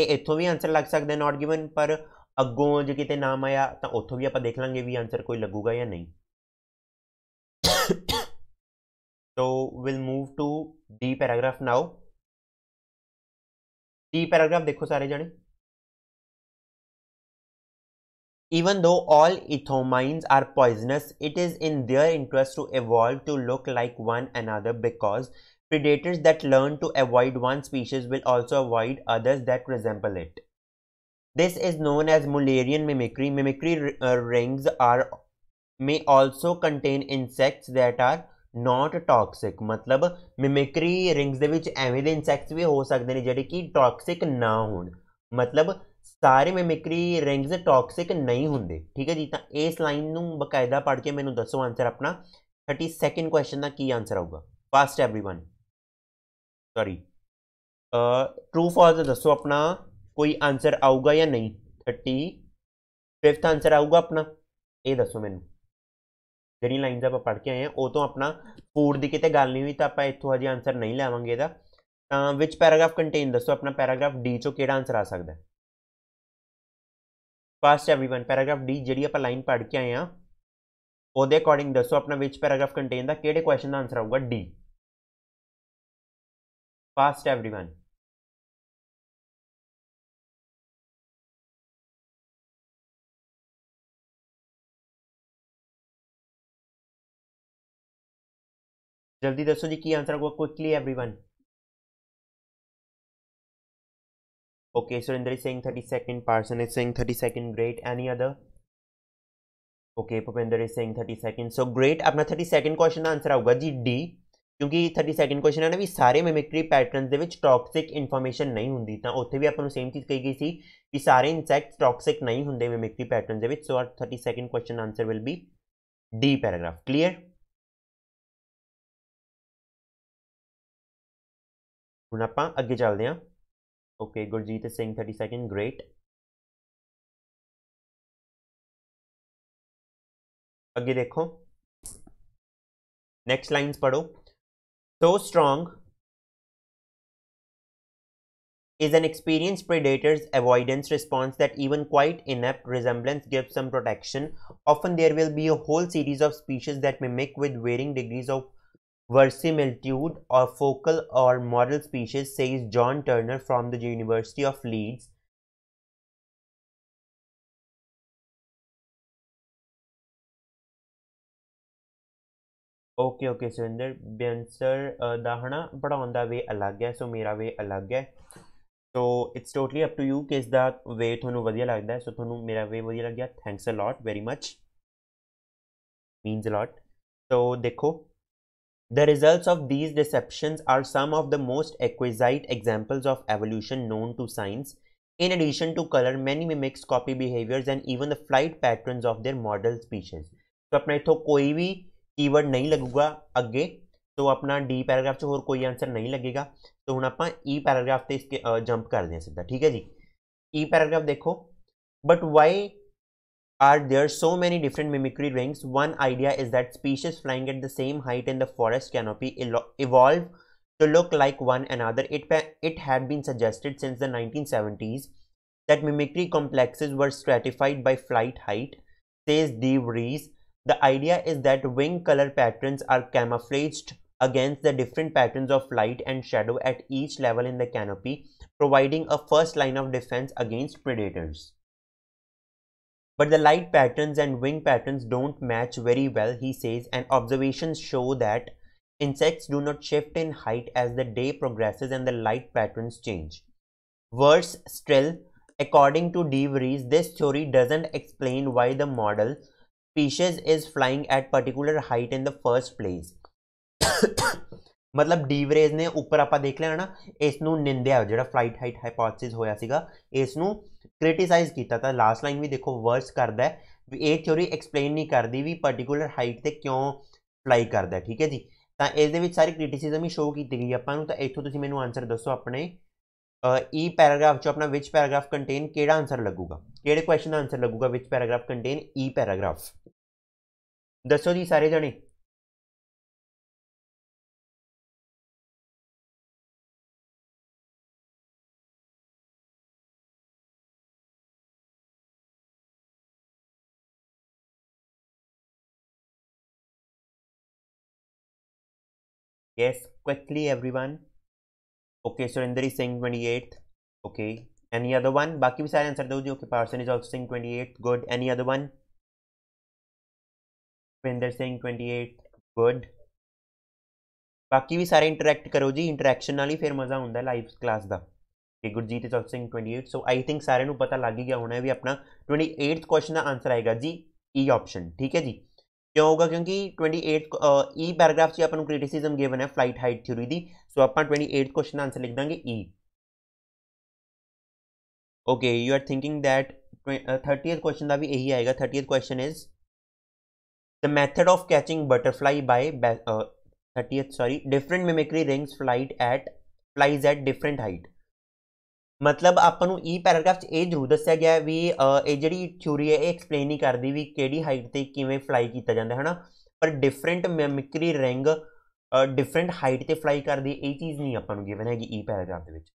ਇਹ ਇੱਥੋਂ ਵੀ ਆਨਸਰ ਲੱਗ ਸਕਦਾ not given ਪਰ ਅੱਗੋਂ ਜੇ ਕਿਤੇ ਨਾਮ ਆਇਆ ਤਾਂ ਉੱਥੋਂ ਵੀ ਆਪਾਂ ਦੇਖ ਲਾਂਗੇ ਵੀ ਆਨਸਰ ਕੋਈ ਲੱਗੂਗਾ ਜਾਂ ਨਹੀਂ so we'll move to d paragraph now d paragraph ਦੇਖੋ ਸਾਰੇ ਜਣੇ Even though all ethomines are poisonous, it is in their interest to evolve to look like one another because predators that learn to avoid one species will also avoid others that resemble it. This is known as Mullerian mimicry. Mimicry uh, rings are may also contain insects that are not toxic ਮਤਲਬ mimicry rings ਦੇ ਵਿੱਚ insects ਦੇ insects ਵੀ ਹੋ ਸਕਦੇ ਨੇ ਜਿਹੜੇ ਕਿ toxic ਸਾਰੇ ਮਿਮਿਕਰੀ ਰਿੰਗਸ ਟੌਕਸਿਕ ਨਹੀਂ ਹੁੰਦੇ ਠੀਕ ਹੈ ਜੀ ਤਾਂ ਇਸ ਲਾਈਨ ਨੂੰ ਬਕਾਇਦਾ ਪੜ੍ਹ ਕੇ ਮੈਨੂੰ ਦੱਸੋ ਆਨਸਰ ਆਪਣਾ 32nd ਕੁਐਸਚਨ ਦਾ ਕੀ ਆਨਸਰ ਆਊਗਾ fast everyone sorry true false ਦੱਸੋ ਆਪਣਾ ਕੋਈ ਆਨਸਰ ਆਊਗਾ ਜਾਂ ਨਹੀਂ 35th ਆਨਸਰ ਆਊਗਾ ਆਪਣਾ ਇਹ ਦੱਸੋ ਮੈਨੂੰ ਜਿਹੜੀ ਲਾਈਨਸ ਆਪਾਂ ਪੜ੍ਹ ਕੇ ਆਏ ਆ ਉਹ ਤੋਂ ਆਪਣਾ ਫੂਡ ਦੀ ਕਿਤੇ ਗੱਲ ਨਹੀਂ ਹੋਈ ਤਾਂ ਆਪਾਂ ਇੱਥੋਂ ਅਜੇ ਆਨਸਰ ਨਹੀਂ ਲਾਵਾਂਗੇ ਇਹਦਾ ਤਾਂ ਵਿਚ ਪੈਰਾਗ੍ਰਾਫ ਕੰਟੇਨ ਦੱਸੋ ਆਪਣਾ ਪੈਰਾਗ੍ਰਾਫ ਡੀ ਚੋਂ ਕਿਹੜਾ ਆਨਸਰ ਆ ਸਕਦਾ ਹੈ पास्ट एवरीवन पैराग्राफ डी ਜਿਹੜੀ ਆਪਾਂ ਲਾਈਨ ਪੜ ਕੇ ਆਏ ਆ ਉਹਦੇ ਅਕੋਰਡਿੰਗ ਦੱਸੋ ਆਪਣਾ ਵਿੱਚ ਪੈਰਾਗ੍ਰਾਫ ਕੰਟੇਨ ਦਾ ਕਿਹੜੇ ਕੁਐਸਚਨ ਦਾ ਆਨਸਰ ਆਊਗਾ ਡੀ ਪਾਸਟ एवरीवन जल्दी दसो जी की आंसर होगा quickly everyone okay surinder is saying 32nd parson is saying 32nd great any other okay Bhupinder is saying 32nd so great अपना 32nd क्वेश्चन का आंसर आऊगा जी डी क्योंकि 32nd क्वेश्चन है ना भी सारे मिमिक्री पैटर्न दे विच टॉक्सिक इंफॉर्मेशन नहीं होंगी तो ओथे भी आपनो सेम चीज कही गई थी कि सारे इंसेक्ट्स टॉक्सिक नहीं होंगे मिमिक्री पैटर्न दे विच so our 32nd question answer will be D paragraph clear हूँ आप अगे चलते हैं Okay, Gurjeet is saying seconds. Great. आगे देखो Next लाइंस पढ़ो So strong is an experienced predator's avoidance response that even quite inept resemblance gives some protection. Often there will be a whole series of species that mimic with varying degrees of verisimilitude focal और or model species says john turner from the university of Leeds okay okay Surinder बेंसर का है ना पढ़ाने का वे अलग है सो मेरा वे अलग है so it's totally up to you कि इसका वे थोड़ा वजिए लगता है सो थो मेरा वे वजिए लग गया thanks a lot very much means a lot तो देखो The results of these deceptions are some of the most exquisite examples of evolution known to science. In addition to color, many mimics copy behaviors and even the flight patterns of their model species. तो अपना इतो कोई भी keyword नहीं लगेगा अगे तो अपना डी पैराग्राफ से और कोई आंसर नहीं लगेगा तो हूँ आप ई पैराग्राफ से इसके जंप कर दें सीधा ठीक है जी ई पैराग्राफ देखो but why are there so many different mimicry rings, one idea is that species flying at the same height in the forest canopy evolve to look like one another. It, it had been suggested since the 1970s that mimicry complexes were stratified by flight height, says De Vries. The idea is that wing color patterns are camouflaged against the different patterns of light and shadow at each level in the canopy, providing a first line of defense against predators but the light patterns and wing patterns don't match very well, he says, and observations show that insects do not shift in height as the day progresses and the light patterns change. Worse still, according to De Vries, this theory doesn't explain why the model species is flying at particular height in the first place. ਮਤਲਬ ਡੀਵਰੇਜ ਨੇ ਉੱਪਰ ਆਪਾਂ ਦੇਖ ਲਿਆ ਨਾ ਇਸ ਨੂੰ ਨਿੰਦਿਆ ਜਿਹੜਾ ਫਲਾਈਟ ਹਾਈਟ ਹਾਈਪੋਥੈਸਿਸ ਹੋਇਆ ਸੀਗਾ ਇਸ ਨੂੰ ਕ੍ਰਿਟਿਸਾਈਜ਼ ਕੀਤਾ ਤਾਂ ਲਾਸਟ ਲਾਈਨ ਵੀ ਦੇਖੋ ਵਰਸ ਕਰਦਾ ਹੈ ਵੀ ਇਹ ਥਿਉਰੀ ਐਕਸਪਲੇਨ ਨਹੀਂ ਕਰਦੀ ਵੀ ਪਾਰਟਿਕੂਲਰ ਹਾਈਟ ਤੇ ਕਿਉਂ ਫਲਾਈ ਕਰਦਾ ਹੈ ਠੀਕ ਹੈ ਜੀ ਤਾਂ ਇਸ ਦੇ ਵਿੱਚ ਸਾਰੀ ਕ੍ਰਿਟਿਸਿਜ਼ਮ ਹੀ ਸ਼ੋਅ ਕੀਤੀ ਗਈ ਆਪਾਂ ਨੂੰ ਤਾਂ ਇੱਥੋਂ ਤੁਸੀਂ ਮੈਨੂੰ ਆਨਸਰ ਦੱਸੋ ਆਪਣੇ ਈ ਪੈਰਾਗ੍ਰਾਫ ਚ ਆਪਣਾ ਵਿਚ ਪੈਰਾਗ੍ਰਾਫ ਕੰਟੇਨ ਕਿਹੜਾ ਆਨਸਰ ਲੱਗੂਗਾ ਕਿਹੜੇ ਕੁਐਸਚਨ ਦਾ ਆਨਸਰ ਲੱਗੂਗਾ which paragraph contain E paragraph ਦੱਸੋ ਜੀ ਸਾਰੇ ਜਣੇ yes quickly everyone okay surinder is saying 28th okay any other one baki bhi sare answer do ji okay parson is also saying 28th good any other one Vinder saying 28th good ਬਾਕੀ ਵੀ ਸਾਰੇ interact ਕਰੋ ਜੀ interaction ਨਾਲ ਹੀ ਫਿਰ ਮਜ਼ਾ ਹੁੰਦਾ live class ਦਾ ਕਿ Gurjeet is also 28 so I think ਸਾਰਿਆਂ ਨੂੰ ਪਤਾ ਲੱਗ ਹੀ ਗਿਆ ਹੋਣਾ ਵੀ ਆਪਣਾ 28th ਕੁਐਸਚਨ ਦਾ ਆਨਸਰ ਆਏਗਾ ਜੀ ਈ ਆਪਸ਼ਨ ਠੀਕ ਹੈ ਜੀ क्यों होगा क्योंकि एट ई पैराग्राफ से अपन क्रिटिसिजम गिवन है फ्लाइट हाइट थ्योरी दी सो अपन एट क्वेश्चन आंसर लिख देंगे E okay you are thinking that thirty question का भी यही आएगा thirty question is the method of catching butterfly by thirty sorry different mimicry rings flight at flies at different height ਮਤਲਬ ਆਪਾਂ ਨੂੰ ਇਹ ਪੈਰਾਗ੍ਰਾਫ 'ਚ ਇਹ ਜ਼ਰੂਰ ਦੱਸਿਆ ਗਿਆ ਹੈ ਵੀ ਇਹ ਜਿਹੜੀ ਥਿਊਰੀ ਹੈ ਇਹ ਐਕਸਪਲੇਨ ਨਹੀਂ ਕਰਦੀ ਵੀ ਕਿਹੜੀ ਹਾਈਟ ਤੇ ਕਿਵੇਂ ਫਲਾਈ ਕੀਤਾ ਜਾਂਦਾ ਹੈ ਹਨਾ ਪਰ different mimicry ring different height ਤੇ ਫਲਾਈ ਕਰਦੀ ਇਹ ਚੀਜ਼ ਨਹੀਂ ਆਪਾਂ ਨੂੰ ਗਿਵਨ ਹੈਗੀ ਇਹ ਪੈਰਾਗ੍ਰਾਫ ਦੇ ਵਿੱਚ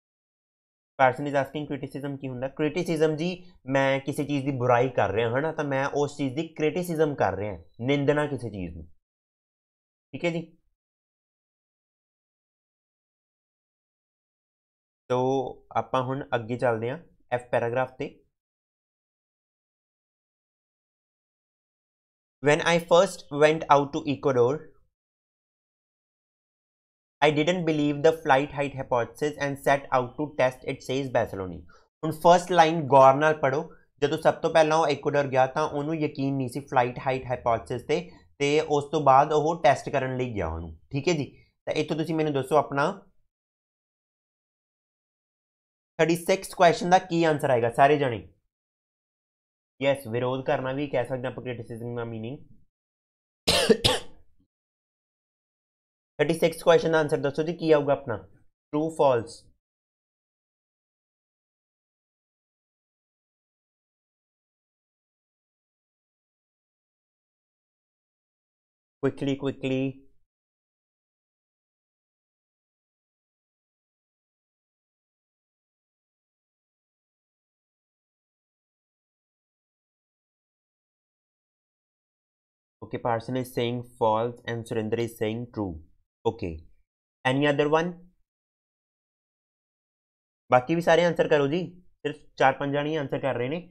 ਪਰਸਨ ਇਜ਼ ਆਸਕਿੰਗ ਕ੍ਰਿਟਿਸਿਜ਼ਮ ਕੀ ਹੁੰਦਾ ਕ੍ਰਿਟਿਸਿਜ਼ਮ ਜੀ ਮੈਂ ਕਿਸੇ ਚੀਜ਼ ਦੀ ਬੁਰਾਈ ਕਰ ਰਿਹਾ ਹਨਾ ਤਾਂ ਮੈਂ ਉਸ ਚੀਜ਼ ਦੀ ਕ੍ਰਿਟਿਸਿਜ਼ਮ ਕਰ ਰਿਹਾ ਨਿੰਦਣਾ ਕਿਸੇ ਚੀਜ਼ ਦੀ ਠੀਕ ਹੈ ਜੀ ਤੋ ਆਪਾਂ ਹੁਣ ਅੱਗੇ ਚੱਲਦੇ ਹਾਂ ਐਫ ਪੈਰਾਗ੍ਰਾਫ ਤੇ when I first went out to Ecuador, I didn't believe the flight height hypothesis and set out to test it says Beccaloni ਹੁਣ ਫਰਸਟ ਲਾਈਨ ਗੌਰ ਨਾਲ ਪੜੋ ਜਦੋਂ ਸਭ ਤੋਂ ਪਹਿਲਾਂ ਉਹ ਇਕੁਆਡੋਰ ਗਿਆ ਤਾਂ ਉਹਨੂੰ ਯਕੀਨ ਨਹੀਂ ਸੀ ਫਲਾਈਟ ਹਾਈਟ ਹਾਈਪੋਥੈਸਿਸ ਤੇ ਤੇ ਉਸ ਤੋਂ ਬਾਅਦ ਉਹ ਟੈਸਟ ਕਰਨ ਲਈ ਗਿਆ ਉਹਨੂੰ ਠੀਕ ਹੈ ਜੀ ਤਾਂ ਇੱਥੋਂ ਤੁਸੀਂ ਮੈਨੂੰ ਦੱਸੋ ਆਪਣਾ थर्टी क्वेश्चन का की आंसर आएगा सारे जने यस विरोध करना भी कह सकते आप क्रिटिसिज्म का मीनिंग थर्टी क्वेश्चन का आंसर दसो जी की आऊगा अपना true false quickly quickly Okay, Parson is saying false and Surinder is saying true. Okay. Any other one? बाकी भी सारे आंसर करो जी सिर्फ चार पांच जने आंसर कर रहे ने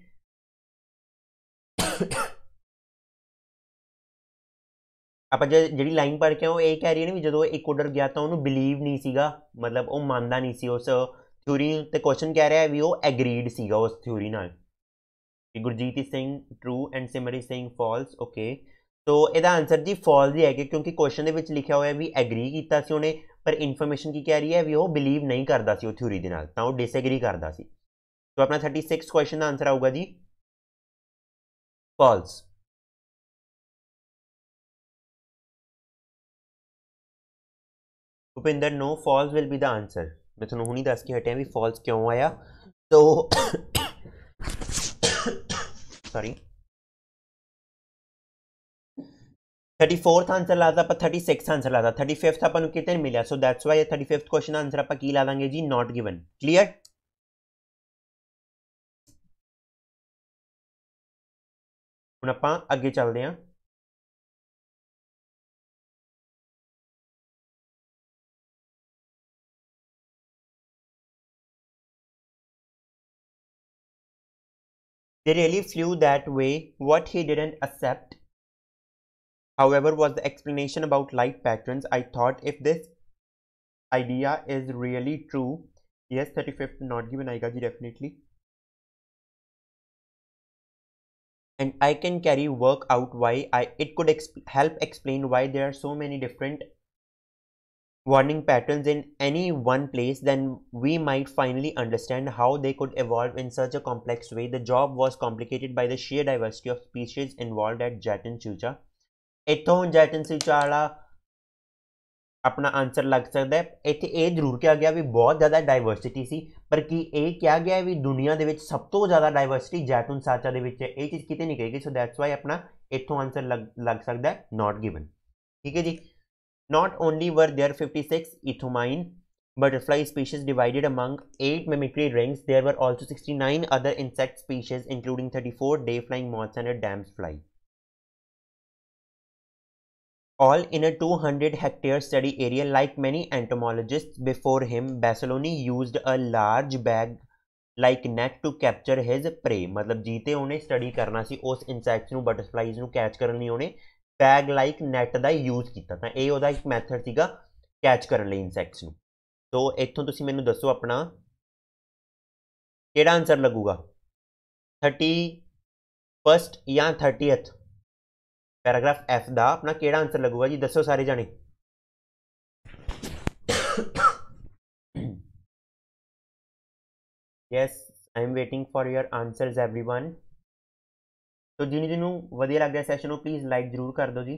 ਆਪਾਂ ਜਿਹੜੀ ਲਾਈਨ ਪੜ ਕੇ ਉਹ ਇਹ ਕਹਿ ਰਹੀ ਹੈ ਨਾ ਵੀ ਜਦੋਂ ਇੱਕ ਆਰਡਰ ਗਿਆ ਤਾਂ ਉਹਨੂੰ ਬਲੀਵ ਨਹੀਂ ਸੀਗਾ ਮਤਲਬ ਉਹ ਮੰਨਦਾ ਨਹੀਂ ਸੀ ਉਸ ਥਿਊਰੀ ਤੇ ਕੁਐਸਚਨ ਕਹਿ ਰਿਹਾ ਵੀ ਉਹ ਐਗਰੀਡ ਸੀਗਾ ਉਸ ਥਿਊਰੀ ਨਾਲ Gurjeet Singh true and Simar Singh false okay ਤੋ ਇਹਦਾ ਆਨਸਰ ਜੀ ਫਾਲਸ ਹੀ ਹੈਗੇ ਕਿਉਂਕਿ ਕੁਐਸਚਨ ਦੇ ਵਿੱਚ ਲਿਖਿਆ ਹੋਇਆ ਵੀ ਐਗਰੀ ਕੀਤਾ ਸੀ ਉਹਨੇ ਪਰ ਇਨਫੋਰਮੇਸ਼ਨ ਕੀ ਕਹਿ ਰਹੀ ਹੈ ਵੀ ਉਹ ਬਲੀਵ ਨਹੀਂ ਕਰਦਾ ਸੀ ਉਹ ਥਿਊਰੀ ਦੇ ਨਾਲ ਤਾਂ ਉਹ ਡਿਸਐਗਰੀ ਕਰਦਾ ਸੀ ਸੋ ਆਪਣਾ 36 ਕੁਐਸਚਨ ਦਾ ਆਨਸਰ ਆਊਗਾ ਜੀ false Bhupinder no false will be the answer ਮੈਂ ਤੁਹਾਨੂੰ ਹੁਣੀ ਦੱਸ ਕੇ ਹਟਿਆ ਵੀ ਫਾਲਸ ਕਿਉਂ ਆਇਆ so sorry thirty fourth answer ला था थर्टी सिक्स आंसर ला था थर्टी फिफ्थ अपन कितने मिले so that's why thirty fifth question answer आप ला देंगे जी नॉट गिवन क्लियर हूँ आप अगे चलते हैं They really flew that way. What he didn't accept however was the explanation about light patterns i thought if this idea is really true yes 35th not given aigaji definitely and i can carry work out why i it could exp help explain why there are so many different warning patterns in any one place then we might finally understand how they could evolve in such a complex way the job was complicated by the sheer diversity of species involved at jatin chucha ਇੱਥੋਂ ਜੈਟਨ ਸੀ ਚਾਲਾ ਆਪਣਾ answer ਲੱਗ ਸਕਦਾ ਹੈ ਇੱਥੇ ਇਹ ਜ਼ਰੂਰ ਕਿਹਾ ਗਿਆ ਵੀ ਬਹੁਤ ਜ਼ਿਆਦਾ ਡਾਈਵਰਸਿਟੀ ਸੀ ਪਰ ਕੀ ਇਹ ਕਿਹਾ ਗਿਆ ਵੀ ਦੁਨੀਆ ਦੇ ਵਿੱਚ ਸਭ ਤੋਂ ਜ਼ਿਆਦਾ ਡਾਈਵਰਸਿਟੀ ਜੈਟਨ ਸਾਚਾ ਦੇ ਵਿੱਚ ਹੈ ਇਹ ਚੀਜ਼ ਕਿਤੇ ਨਹੀਂ ਕਹੀ ਗਈ ਸੋ ਦੈਟਸ ਵਾਈ ਆਪਣਾ ਇੱਥੋਂ ਆਨਸਰ ਲੱਗ ਸਕਦਾ ਹੈ ਨਾਟ ਗਿਵਨ ਠੀਕ ਹੈ ਜੀ not only were there 56 ithomiine butterfly species divided among 8 mimicry rings there were also 69 other insect species including 34 day flying moths and damselfly all in a 200 hectare study area like many entomologists before him Bassoloni used a large bag like net to capture his prey ਮਤਲਬ ਜੀਤੇ ਉਹਨੇ study ਕਰਨਾ ਸੀ ਉਸ insects ਨੂੰ ਬਟਰਫਲਾਈਜ਼ ਨੂੰ catch ਕਰਨ ਲਈ ਉਹਨੇ ਬੈਗ ਲਾਈਕ ਨੈਟ ਦਾ ਯੂਜ਼ ਕੀਤਾ ਤਾਂ ਇਹ ਉਹਦਾ ਇੱਕ ਮੈਥਡ ਸੀਗਾ ਕੈਚ ਕਰਨ ਲਈ ਇਨਸੈਕਟਸ ਨੂੰ ਸੋ ਇੱਥੋਂ ਤੁਸੀਂ ਮੈਨੂੰ ਦੱਸੋ ਆਪਣਾ ਕਿਹੜਾ ਆਨਸਰ ਲੱਗੂਗਾ 30 ਫਸਟ ਜਾਂ 30th पैराग्राफ एफ का अपना कि आंसर लगेगा जी दसो सारे जने yes I am waiting for your answer everyone तो जिन्हें जिन्हों वी लग गया सैशन प्लीज़ लाइक जरूर कर दो जी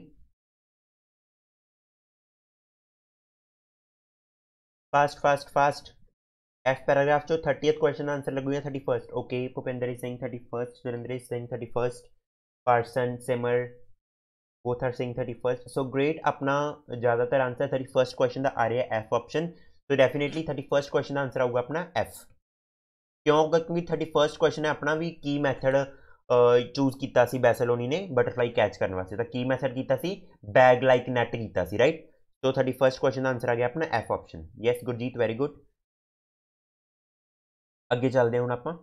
fast fast fast F paragraph चो थर्टीथ क्वेश्चन आंसर लगे thirty first okay Bhupender Singh thirty first Surender Singh thirty first Parsan Simar both are saying 31st so great अपना ज़्यादातर आंसर 31st क्वेश्चन द आ रही है F ऑप्शन तो डेफिनेटली 31st क्वेश्चन का आंसर होगा अपना F क्यों होगा क्योंकि 31st क्वेश्चन है अपना भी की मैथड ਚੂਜ਼ ਕੀਤਾ ਸੀ ਬੈਸਲੋਨੀ ਨੇ ਬਟਰਫਲਾਈ ਕੈਚ ਕਰਨ ਵਾਸਤੇ ਤਾਂ ਕੀ ਮੈਥਡ ਕੀਤਾ ਸੀ ਬੈਗ ਲਾਈਕ ਨੈਟ ਕੀਤਾ ਸੀ ਰਾਈਟ ਸੋ 31st ਕੁਐਸਚਨ ਦਾ ਆਨਸਰ ਆ ਗਿਆ ਆਪਣਾ F option yes Gurjeet very good ਅੱਗੇ ਚੱਲਦੇ ਹਾਂ ਹੁਣ ਆਪਾਂ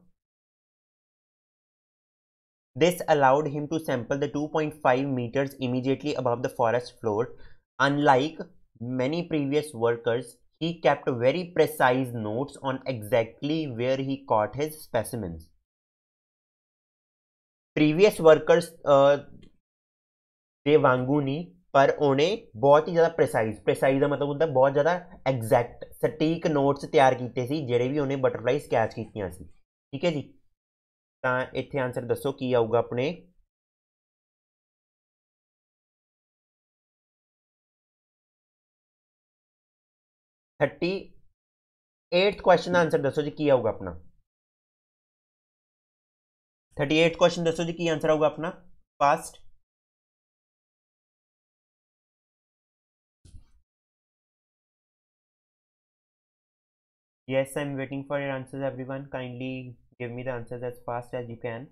This allowed him to sample the 2.5 meters immediately above the forest floor. Unlike many previous workers, he kept very precise notes on exactly where he caught his specimens. Previous workers थे वांगू नहीं पर उन्हें बहुत ही ज़्यादा प्रिसाइज प्रिसाइज का मतलब होंगे बहुत ज़्यादा एग्जैक्ट सटीक नोट्स तैयार किए थे जेडे भी उन्हें बटरफ्लाई स्कैच कितिया ठीक है जी इतने आंसर दसो की आऊगा अपने थर्टी एट क्वेश्चन का आंसर दसो जी की आऊगा अपना थर्टी एट क्वेश्चन दसो जी की आंसर आऊगा अपना fast yes I am waiting for your answer everyone kindly give me the answers as fast as you can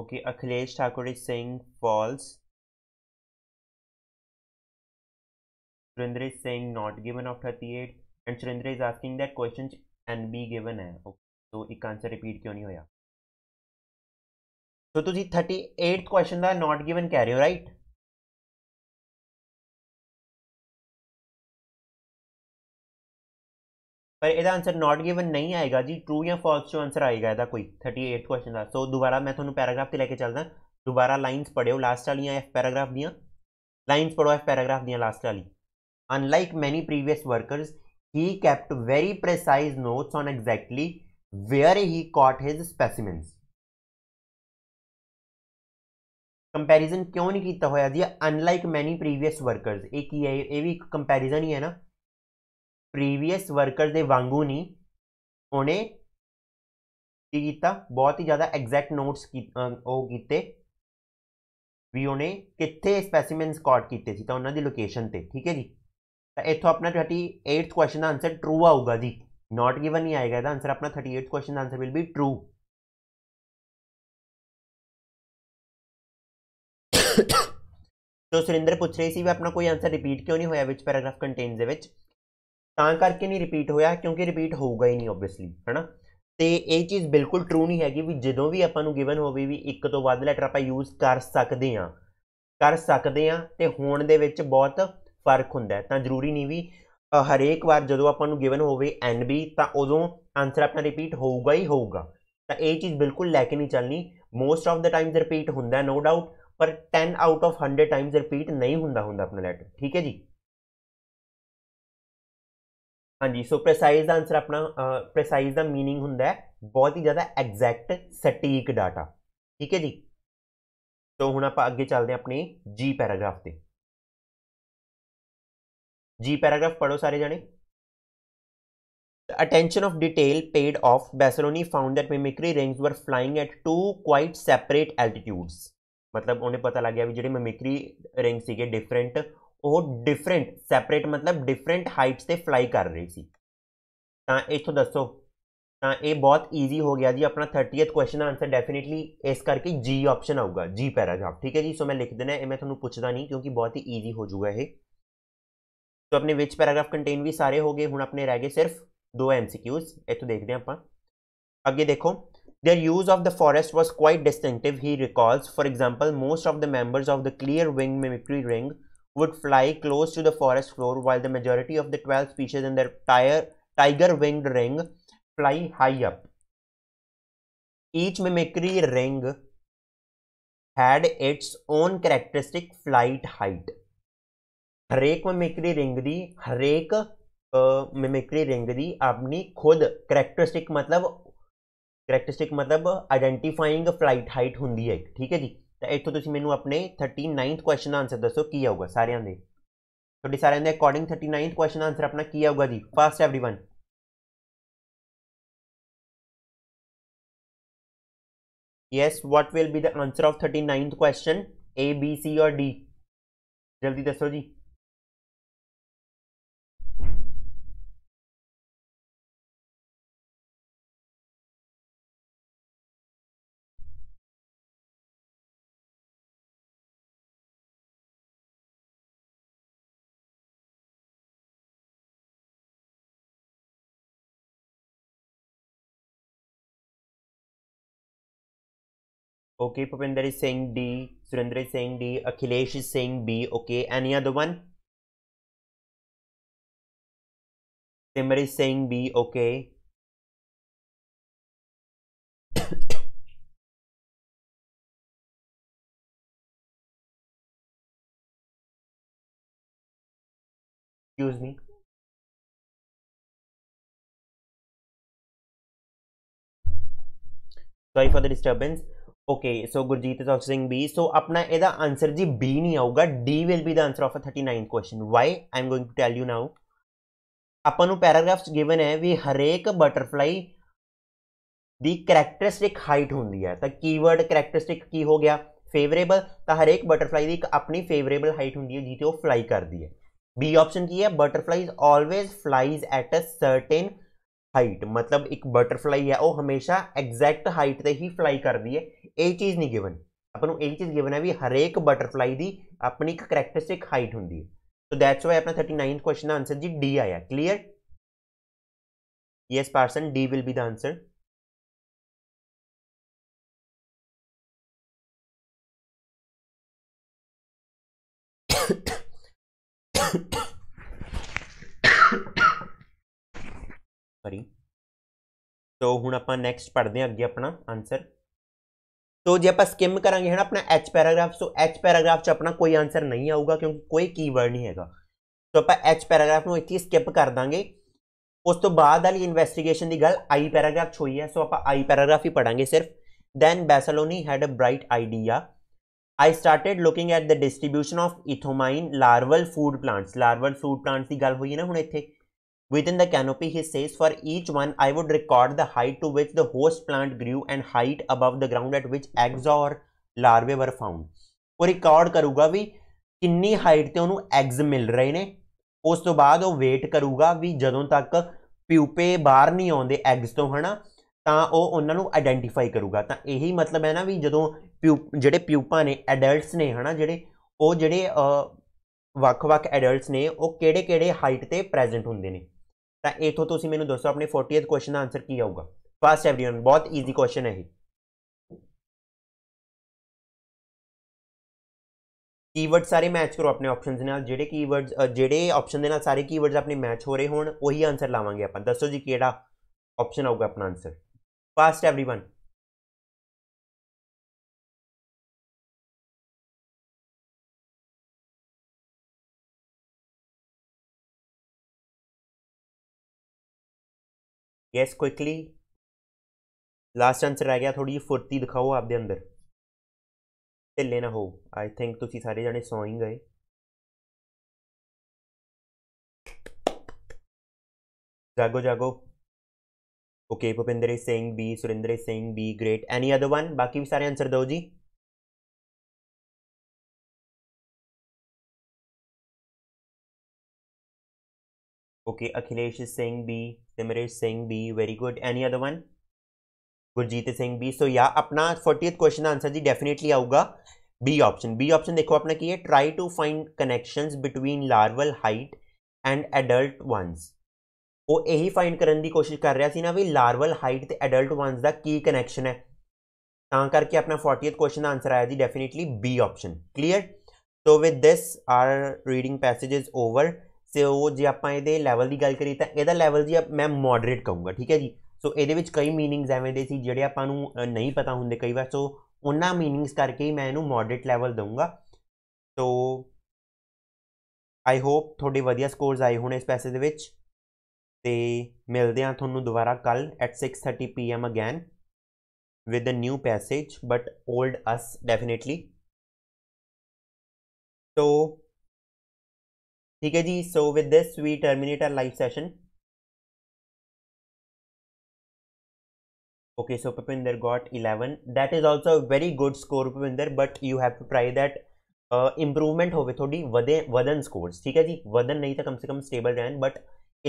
Okay, Akhilesh Thakur is saying false. Surinder is saying not given of 38 and Surinder is asking that questions and be given hai. Okay. So ਇੱਕ answer repeat ਕਿਉਂ ਨਹੀਂ ਹੋਇਆ ਸੋ ਤੁਸੀਂ 38th question ਦਾ ਨਾਟ given ਕਹਿ ਰਹੇ ਹੋ right पर यदा आंसर नॉट गिवन नहीं आएगा जी ट्रू या फॉल्स जो आंसर आएगा यदा कोई 38th क्वेश्चन का सो दोबारा मैं ਤੁਹਾਨੂੰ ਪੈਰਾਗ੍ਰਾਫ ਤੇ ਲੈ ਕੇ ਚੱਲਦਾ ਦੁਬਾਰਾ ਲਾਈਨਸ ਪੜਿਓ ਲਾਸਟ ਵਾਲੀਆਂ ਐਫ ਪੈਰਾਗ੍ਰਾਫ ਦੀਆਂ ਲਾਈਨਸ ਪੜੋ ਐਫ ਪੈਰਾਗ੍ਰਾਫ ਦੀਆਂ ਲਾਸਟ ਵਾਲੀ unlike many previous workers he kept very precise notes on exactly where he caught his specimens. Comparison क्यों नहीं किया हुआ जी अनलाइक मैनी प्रीवियस वर्कर्स एक ही है ये भी कंपैरिजन ही है ना प्रीवियस वर्कर्स दे वांगू नहीं उन्हें ਕੀ ਕੀਤਾ ਬਹੁਤ ਹੀ ਜ਼ਿਆਦਾ ਐਗਜ਼ੈਕਟ ਨੋਟਸ ਉਹ ਕੀਤੇ ਵੀ ਉਹਨੇ ਕਿੱਥੇ ਸਪੈਸੀਮਨਸ ਕਾਟ ਕੀਤੇ ਸੀ ਤਾਂ ਉਹਨਾਂ ਦੀ ਲੋਕੇਸ਼ਨ ਤੇ ਠੀਕ ਹੈ ਜੀ ਤਾਂ ਇੱਥੋਂ ਆਪਣਾ 38th ਕੁਐਸਚਨ ਦਾ ਆਨਸਰ ਟਰੂ ਆਊਗਾ ਜੀ नॉट गिवन ही आएगा ਇਹਦਾ ਆਨਸਰ ਆਪਣਾ 38 ਕੁਐਸਚन ਦਾ ਆਨਸਰ ਵਿਲ ਬੀ ਟਰੂ ਤੋ ਸੁਰਿੰਦਰ ਪੁੱਛ ਰਹੀ ਸੀ ਵੀ ਆਪਣਾ ਕੋਈ ਆਨਸਰ ਰਿਪੀਟ ਕਿਉਂ ਨਹੀਂ ਹੋਇਆ ਵਿੱਚ ਪੈਰਾਗ੍ਰਾਫ ਕੰਟੇਨਸ ਦੇ ਵਿੱਚ ਤਾਂ ਕਰਕੇ ਨਹੀਂ ਰਿਪੀਟ ਹੋਇਆ ਕਿਉਂਕਿ ਰਿਪੀਟ ਹੋਊਗਾ ਹੀ ਨਹੀਂ ਆਬਵੀਅਸਲੀ ਹੈਨਾ ਤੇ ਇਹ ਚੀਜ਼ ਬਿਲਕੁਲ ਟਰੂ ਨਹੀਂ ਹੈਗੀ ਵੀ ਜਦੋਂ ਵੀ ਆਪਾਂ ਨੂੰ ਗਿਵਨ ਹੋਵੇ ਵੀ ਇੱਕ ਤੋਂ ਵੱਧ ਲੈਟਰ ਆਪਾਂ ਯੂਜ਼ ਕਰ ਸਕਦੇ ਆ ਕਰ ਸਕਦੇ ਆ ਤੇ ਹੋਣ ਦੇ ਵਿੱਚ ਬਹੁਤ ਫਰਕ ਹੁੰਦਾ ਤਾਂ ਜ਼ਰੂਰੀ ਨਹੀਂ ਵੀ ਹਰੇਕ ਵਾਰ ਜਦੋਂ ਆਪਾਂ ਨੂੰ ਗਿਵਨ ਹੋਵੇ NB ਤਾਂ ਉਦੋਂ ਆਨਸਰ ਆਪਣਾ ਰਿਪੀਟ ਹੋਊਗਾ ਹੀ ਹੋਊਗਾ ਤਾਂ ਇਹ ਚੀਜ਼ ਬਿਲਕੁਲ ਲੈ ਕੇ ਨਹੀਂ ਚੱਲਣੀ most of the times repeat ਹੁੰਦਾ ਨੋ ਡਾਊਟ ਪਰ 10 ਆਊਟ ਆਫ 100 ਟਾਈਮਸ ਰਿਪੀਟ ਨਹੀਂ ਹੁੰਦਾ ਹੁੰਦਾ ਆਪਣਾ ਲੈਟਰ ਠੀਕ ਹੈ ਜੀ ਹਾਂਜੀ ਸੋ ਪ੍ਰੈਸਾਈਜ਼ ਦਾ ਆਨਸਰ ਆਪਣਾ ਪ੍ਰੈਸਾਈਜ਼ ਦਾ मीनिंग ਹੁੰਦਾ ਹੈ ਬਹੁਤ ਹੀ ਜ਼ਿਆਦਾ ਐਗਜ਼ੈਕਟ ਸਟੀਕ ਡਾਟਾ ਠੀਕ ਹੈ ਜੀ ਸੋ ਹੁਣ ਆਪਾਂ ਅੱਗੇ ਚੱਲਦੇ ਹਾਂ ਆਪਣੇ ਜੀ ਪੈਰਾਗ੍ਰਾਫ ਤੇ जी पैराग्राफ पढ़ो सारे जने attention of detail paid off Bassoloni found that mimicry rings were flying at two quite separate altitudes मतलब उन्हें पता लग गया भी ਜਿਹੜੇ mimicry rings ਸੀਗੇ different ਉਹ different separate मतलब different heights ਤੇ fly ਕਰ ਰਹੇ ਸੀ ਤਾਂ ਇਥੋਂ ਦੱਸੋ ਤਾਂ ਇਹ ਬਹੁਤ ਈਜ਼ੀ ਹੋ ਗਿਆ ਜੀ ਆਪਣਾ 30th ਕੁਐਸਚਨ ਦਾ ਆਨਸਰ ਡੈਫੀਨਿਟਲੀ ਇਸ ਕਰਕੇ ਜੀ ਆਪਸ਼ਨ ਆਊਗਾ ਜੀ ਪੈਰਾਗ੍ਰਾਫ ਠੀਕ ਹੈ ਜੀ ਸੋ ਮੈਂ ਲਿਖ ਦੇਣਾ ਇਹ ਮੈਂ ਤੁਹਾਨੂੰ ਪੁੱਛਦਾ ਨਹੀਂ ਕਿਉਂਕਿ ਬਹੁਤ ਹੀ ਈਜ਼ੀ ਹੋ ਜਾਊਗਾ ਇਹ तो अपने विच पैराग्राफ कंटेन भी सारे हो गए हूँ अपने रह गए सिर्फ दो एम सी क्यूज इतों देखते हैं अपना अगे देखो there use of the forest was quite distinctive he recalls for example most of the members of the clear wing mimicry ring would fly close to the forest floor while the majority of the twelve species in their tire tiger winged ring fly high up each mimicry ring had its own characteristic flight height हरेक mimicry रिंगरी हरेक mimicry रिंगरी अपनी खुद characteristic मतलब characteristic मतलब identifying flight height होंगी है ठीक है जी तो इतों तुम मैं अपने थर्टी नाइनथ क्वेश्चन का आंसर दसो की आऊगा सारे थोड़ी सारे according thirty ninth question answer अपना की आऊगा जी fast everyone yes what will be the answer of thirty ninth question A B C और डी जल्दी दसो जी Okay, Papinder is saying D. Surendra is saying D. Akhilesh is saying B. Okay, any other one? Simmer is saying B. Okay. Excuse me. Sorry for the disturbance. Okay so Gurjeet is option B so अपना एदा answer जी B नहीं आऊगा D will be the answer of a thirty ninth question why I am going to tell you now अपन paragraphs given है भी हरेक butterfly ਦੀ characteristic height ਹੁੰਦੀ ਹੈ ਤਾਂ ਕੀਵਰਡ ਕੈਰੈਕਟਰਿਸਟਿਕ ਕੀ ਹੋ ਗਿਆ ਫੇਵਰੇਬਲ ਤਾਂ ਹਰ ਇੱਕ ਬਟਰਫਲਾਈ ਦੀ ਇੱਕ ਆਪਣੀ ਫੇਵਰੇਬਲ ਹਾਈਟ ਹੁੰਦੀ ਹੈ ਜਿੱਤੇ ਉਹ ਫਲਾਈ ਕਰਦੀ ਹੈ ਬੀ ਆਪਸ਼ਨ ਕੀ ਹੈ butterflies always flies at a certain height मतलब एक बटरफ्लाई है वह हमेशा एग्जैक्ट हाइट पर ही फ्लाई करती है एक चीज़ नहीं गिवन अपन एक चीज़ गिवन है भी हरेक बटरफ्लाई की अपनी एक करैक्टरिस्टिक हाइट होंगी है दैट्स तो वाई अपना थर्टी नाइनथ क्वेश्चन आंसर जी डी आया clear yes Parsan D will be the answer Ha sorry so ਹੁਣ ਆਪਾਂ ਨੈਕਸਟ ਪੜ੍ਹਦੇ ਹਾਂ ਅੱਗੇ ਆਪਣਾ ਆਨਸਰ ਸੋ ਜੇ ਆਪਾਂ ਸਕਿਮ ਕਰਾਂਗੇ ਹੈ ਨਾ ਆਪਣਾ H paragraph so H paragraph 'ਚ ਆਪਣਾ ਕੋਈ ਆਨਸਰ ਨਹੀਂ ਆਊਗਾ ਕਿਉਂਕਿ ਕੋਈ ਕੀਵਰਡ ਨਹੀਂ ਹੈਗਾ ਸੋ ਆਪਾਂ ਐਚ ਪੈਰਾਗ੍ਰਾਫ ਨੂੰ ਇੱਥੇ ਸਕਿਪ ਕਰ ਦਾਂਗੇ ਉਸ ਤੋਂ ਬਾਅਦ ਵਾਲੀ ਇਨਵੈਸਟੀਗੇਸ਼ਨ ਦੀ ਗੱਲ ਆਈ ਪੈਰਾਗ੍ਰਾਫ 'ਚ ਹੋਈ ਹੈ ਸੋ ਆਪਾਂ ਆਈ ਪੈਰਾਗ੍ਰਾਫ ਹੀ ਪੜਾਂਗੇ ਸਿਰਫ then Beccaloni had a bright idea I started looking at the distribution of ethomine larval food plants. Larval food plants ਦੀ ਗੱਲ ਹੋਈ ਹੈ ਨਾ ਹੁਣ ਇੱਥੇ Within the canopy, he says, for each one, I would record the height to which the host plant grew and height above the ground at which eggs or larvae were found. ਉਹ record ਕਰੂਗਾ ਵੀ ਕਿੰਨੀ height ਤੇ ਉਹਨੂੰ eggs ਮਿਲ ਰਹੇ ਨੇ ਉਸ ਤੋਂ ਬਾਅਦ ਉਹ ਵੇਟ ਕਰੂਗਾ ਵੀ ਜਦੋਂ ਤੱਕ ਪਿਊਪੇ ਬਾਹਰ ਨਹੀਂ ਆਉਂਦੇ ਐਗਜ਼ ਤੋਂ ਹਨਾ ਤਾਂ ਉਹ ਉਹਨਾਂ ਨੂੰ ਆਇਡੈਂਟੀਫਾਈ ਕਰੂਗਾ ਤਾਂ ਇਹੀ ਮਤਲਬ ਹੈ ਨਾ ਵੀ ਜਦੋਂ ਜਿਹੜੇ ਪਿਊਪਾ ਨੇ ਐਡਲਟਸ ਨੇ ਹਨਾ ਜਿਹੜੇ ਉਹ ਜਿਹੜੇ ਵੱਖ-ਵੱਖ ਐਡਲਟਸ ਨੇ ਉਹ ਕਿਹੜੇ-ਕਿਹੜੇ ਹਾਈਟ ਤੇ ਪ੍ਰੈਜ਼ੈਂਟ ਹੁੰਦੇ ਨੇ ਤਾਂ ਇਥੋਂ ਤੁਸੀਂ ਮੈਨੂੰ ਦੱਸੋ ਆਪਣੇ 40th ਕੁਐਸਚਨ ਦਾ ਆਨਸਰ ਕੀ ਆਊਗਾ ਫਾਸਟ एवरीवन ਬਹੁਤ ਈਜ਼ੀ ਕੁਐਸਚਨ ਹੈ ਇਹ ਕੀਵਰਡ ਸਾਰੇ ਮੈਚ ਕਰੋ ਆਪਣੇ ਆਪਸ਼ਨਸ ਨਾਲ ਜਿਹੜੇ ਕੀਵਰਡਸ ਜਿਹੜੇ ਆਪਸ਼ਨ ਦੇ ਨਾਲ ਸਾਰੇ ਕੀਵਰਡਸ ਆਪਣੇ ਮੈਚ ਹੋ ਰਹੇ ਹੋਣ ਉਹੀ ਆਨਸਰ ਲਾਵਾਂਗੇ ਆਪਾਂ ਦੱਸੋ ਜੀ ਕਿਹੜਾ ਆਪਸ਼ਨ ਆਊਗਾ ਆਪਣਾ answer fast everyone guess quickly last answer रह गया थोड़ी ਜਿਹੀ ਫੁਰਤੀ ਦਿਖਾਓ ਆਪਦੇ ਅੰਦਰ ਢਿੱਲੇ ਨਾ ਹੋ ਆਈ ਥਿੰਕ ਤੁਸੀਂ ਸਾਰੇ ਜਣੇ ਸੌਂ ਹੀ ਗਏ ਜਾਗੋ okay Bhupender Singh B Surender Singh B great any other one बाकी भी सारे आंसर दो जी Okay, Akhilesh is saying B. Simir is saying B. Very good. Any other one? Gurjeet Singh B so या अपना फोर्टी क्वेश्चन आंसर जी डेफिनेटली आऊगा बी ऑप्शन बी ऑप्शन देखो अपना की है try to find connection between larval height and adult ones वो यही फाइंड करने की कोशिश कर रहा है ना भी ਲਾਰਵਲ हाइट ਤੇ वनस का की कनैक्शन है ਹੈ करके अपना ਆਪਣਾ क्वेश्चन ਕੁਐਸਚਨ ਦਾ ਆਨਸਰ ਆਇਆ ਜੀ definitely B option clear so with this our reading passages over so ਜੇ ਆਪਾਂ ਇਹਦੇ ਲੈਵਲ ਦੀ ਗੱਲ ਕਰੀਏ ਤਾਂ ਇਹਦਾ ਲੈਵਲ ਜੀ ਮੈਂ ਮੋਡਰੇਟ ਕਹੂੰਗਾ ਠੀਕ ਹੈ ਜੀ ਸੋ ਇਹਦੇ ਵਿੱਚ ਕਈ मीनिंग्स ਐਵੇਂ ਦੇ ਸੀ ਜਿਹੜੇ ਆਪਾਂ ਨੂੰ ਨਹੀਂ ਪਤਾ ਹੁੰਦੇ ਕਈ ਵਾਰ ਸੋ ਉਹਨਾਂ मीनिंग्स ਕਰਕੇ ਹੀ ਮੈਂ ਇਹਨੂੰ ਮੋਡਰੇਟ ਲੈਵਲ ਦਊਂਗਾ ਸੋ ਆਈ ਹੋਪ ਤੁਹਾਡੇ ਵਧੀਆ ਸਕੋਰਸ ਆਏ ਹੋਣ ਇਸ ਪੈਸੇ ਦੇ ਵਿੱਚ ਤੇ ਮਿਲਦੇ ਆ ਤੁਹਾਨੂੰ ਦੁਬਾਰਾ ਕੱਲ at 6:30 PM again with a new passage but old us definitely so ठीक है जी so with this we terminate our live session okay so Papinder got eleven that is also very good score Papinder but you have to try that improvement हो गई थोड़ी वदे वदन score ठीक है जी वदन नहीं था तो कम से कम स्टेबल रहन but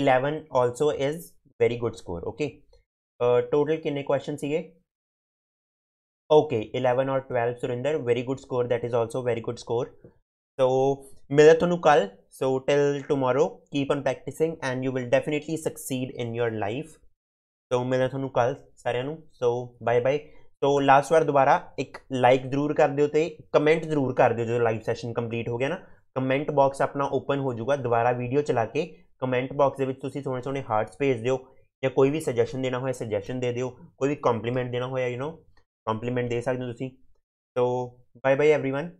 eleven also is very good score okay total किन्ने क्वेश्चन सी ओके इलेवन और twelve Surender very good score that is also very good score So mirathonukal. So till tomorrow, keep on practicing and you will definitely succeed in your life. So mirathonukal सारे ਨੂੰ. So bye bye. तो last बार दोबारा एक like जरूर कर दियो ते कमेंट जरूर कर दियो जो लाइव सेशन कंप्लीट हो गया ना ਕਮੈਂਟ ਬਾਕਸ ਆਪਣਾ ਓਪਨ ਹੋ ਜਾਊਗਾ ਦੁਬਾਰਾ ਵੀਡੀਓ ਚਲਾ ਕੇ ਕਮੈਂਟ ਬਾਕਸ ਦੇ ਵਿੱਚ ਤੁਸੀਂ ਸੋਹਣੇ ਸੋਹਣੇ ਹਾਰਟਸ ਭੇਜ ਦਿਓ ਜਾਂ ਕੋਈ ਵੀ ਸੁਜੈਸ਼ਨ ਦੇਣਾ ਹੋਇਆ ਸੁਜੈਸ਼ਨ ਦੇ ਦਿਓ ਕੋਈ ਵੀ ਕੰਪਲੀਮੈਂਟ ਦੇਣਾ ਹੋਇਆ ਯੂ نو ਕੰਪਲੀਮੈਂਟ ਦੇ ਸਕਦੇ ਹੋ ਤੁਸੀਂ so bye bye everyone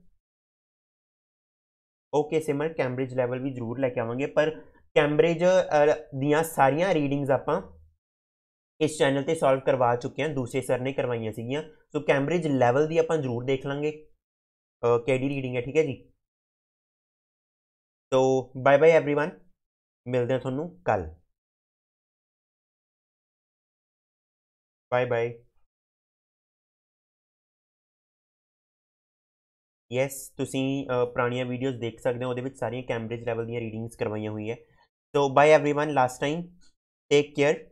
okay Simar Cambridge level ਵੀ ਜ਼ਰੂਰ ਲੈ ਕੇ ਆਵਾਂਗੇ ਪਰ ਕੈਂਬਰਿਜ ਦੀਆਂ ਸਾਰੀਆਂ ਰੀਡਿੰਗਸ ਆਪਾਂ ਇਸ ਚੈਨਲ ਤੇ ਸੋਲਵ ਕਰਵਾ ਚੁੱਕੇ ਹਾਂ ਦੂਸਰੇ ਸਰ ਨੇ ਕਰਵਾਈਆਂ ਸੀਗੀਆਂ ਸੋ ਕੈਂਬਰਿਜ ਲੈਵਲ ਦੀ ਆਪਾਂ ਜ਼ਰੂਰ ਦੇਖ ਲਾਂਗੇ ਕਿਹੜੀ ਰੀਡਿੰਗ ਹੈ ਠੀਕ ਹੈ ਜੀ ਸੋ ਬਾਏ ਬਾਏ एवरीवन ਮਿਲਦੇ ਹਾਂ ਤੁਹਾਨੂੰ ਕੱਲ ਬਾਏ ਬਾਏ ਯੈਸ ਤੁਸੀਂ ਪੁਰਾਣੀਆਂ ਵੀਡੀਓਜ਼ ਦੇਖ ਸਕਦੇ ਹੋ ਉਹਦੇ ਵਿੱਚ ਸਾਰੀਆਂ ਕੈਂਬਰਿਜ ਲੈਵਲ ਦੀਆਂ ਰੀਡਿੰਗਸ ਕਰਵਾਈਆਂ ਹੋਈਆਂ so bye everyone last time take care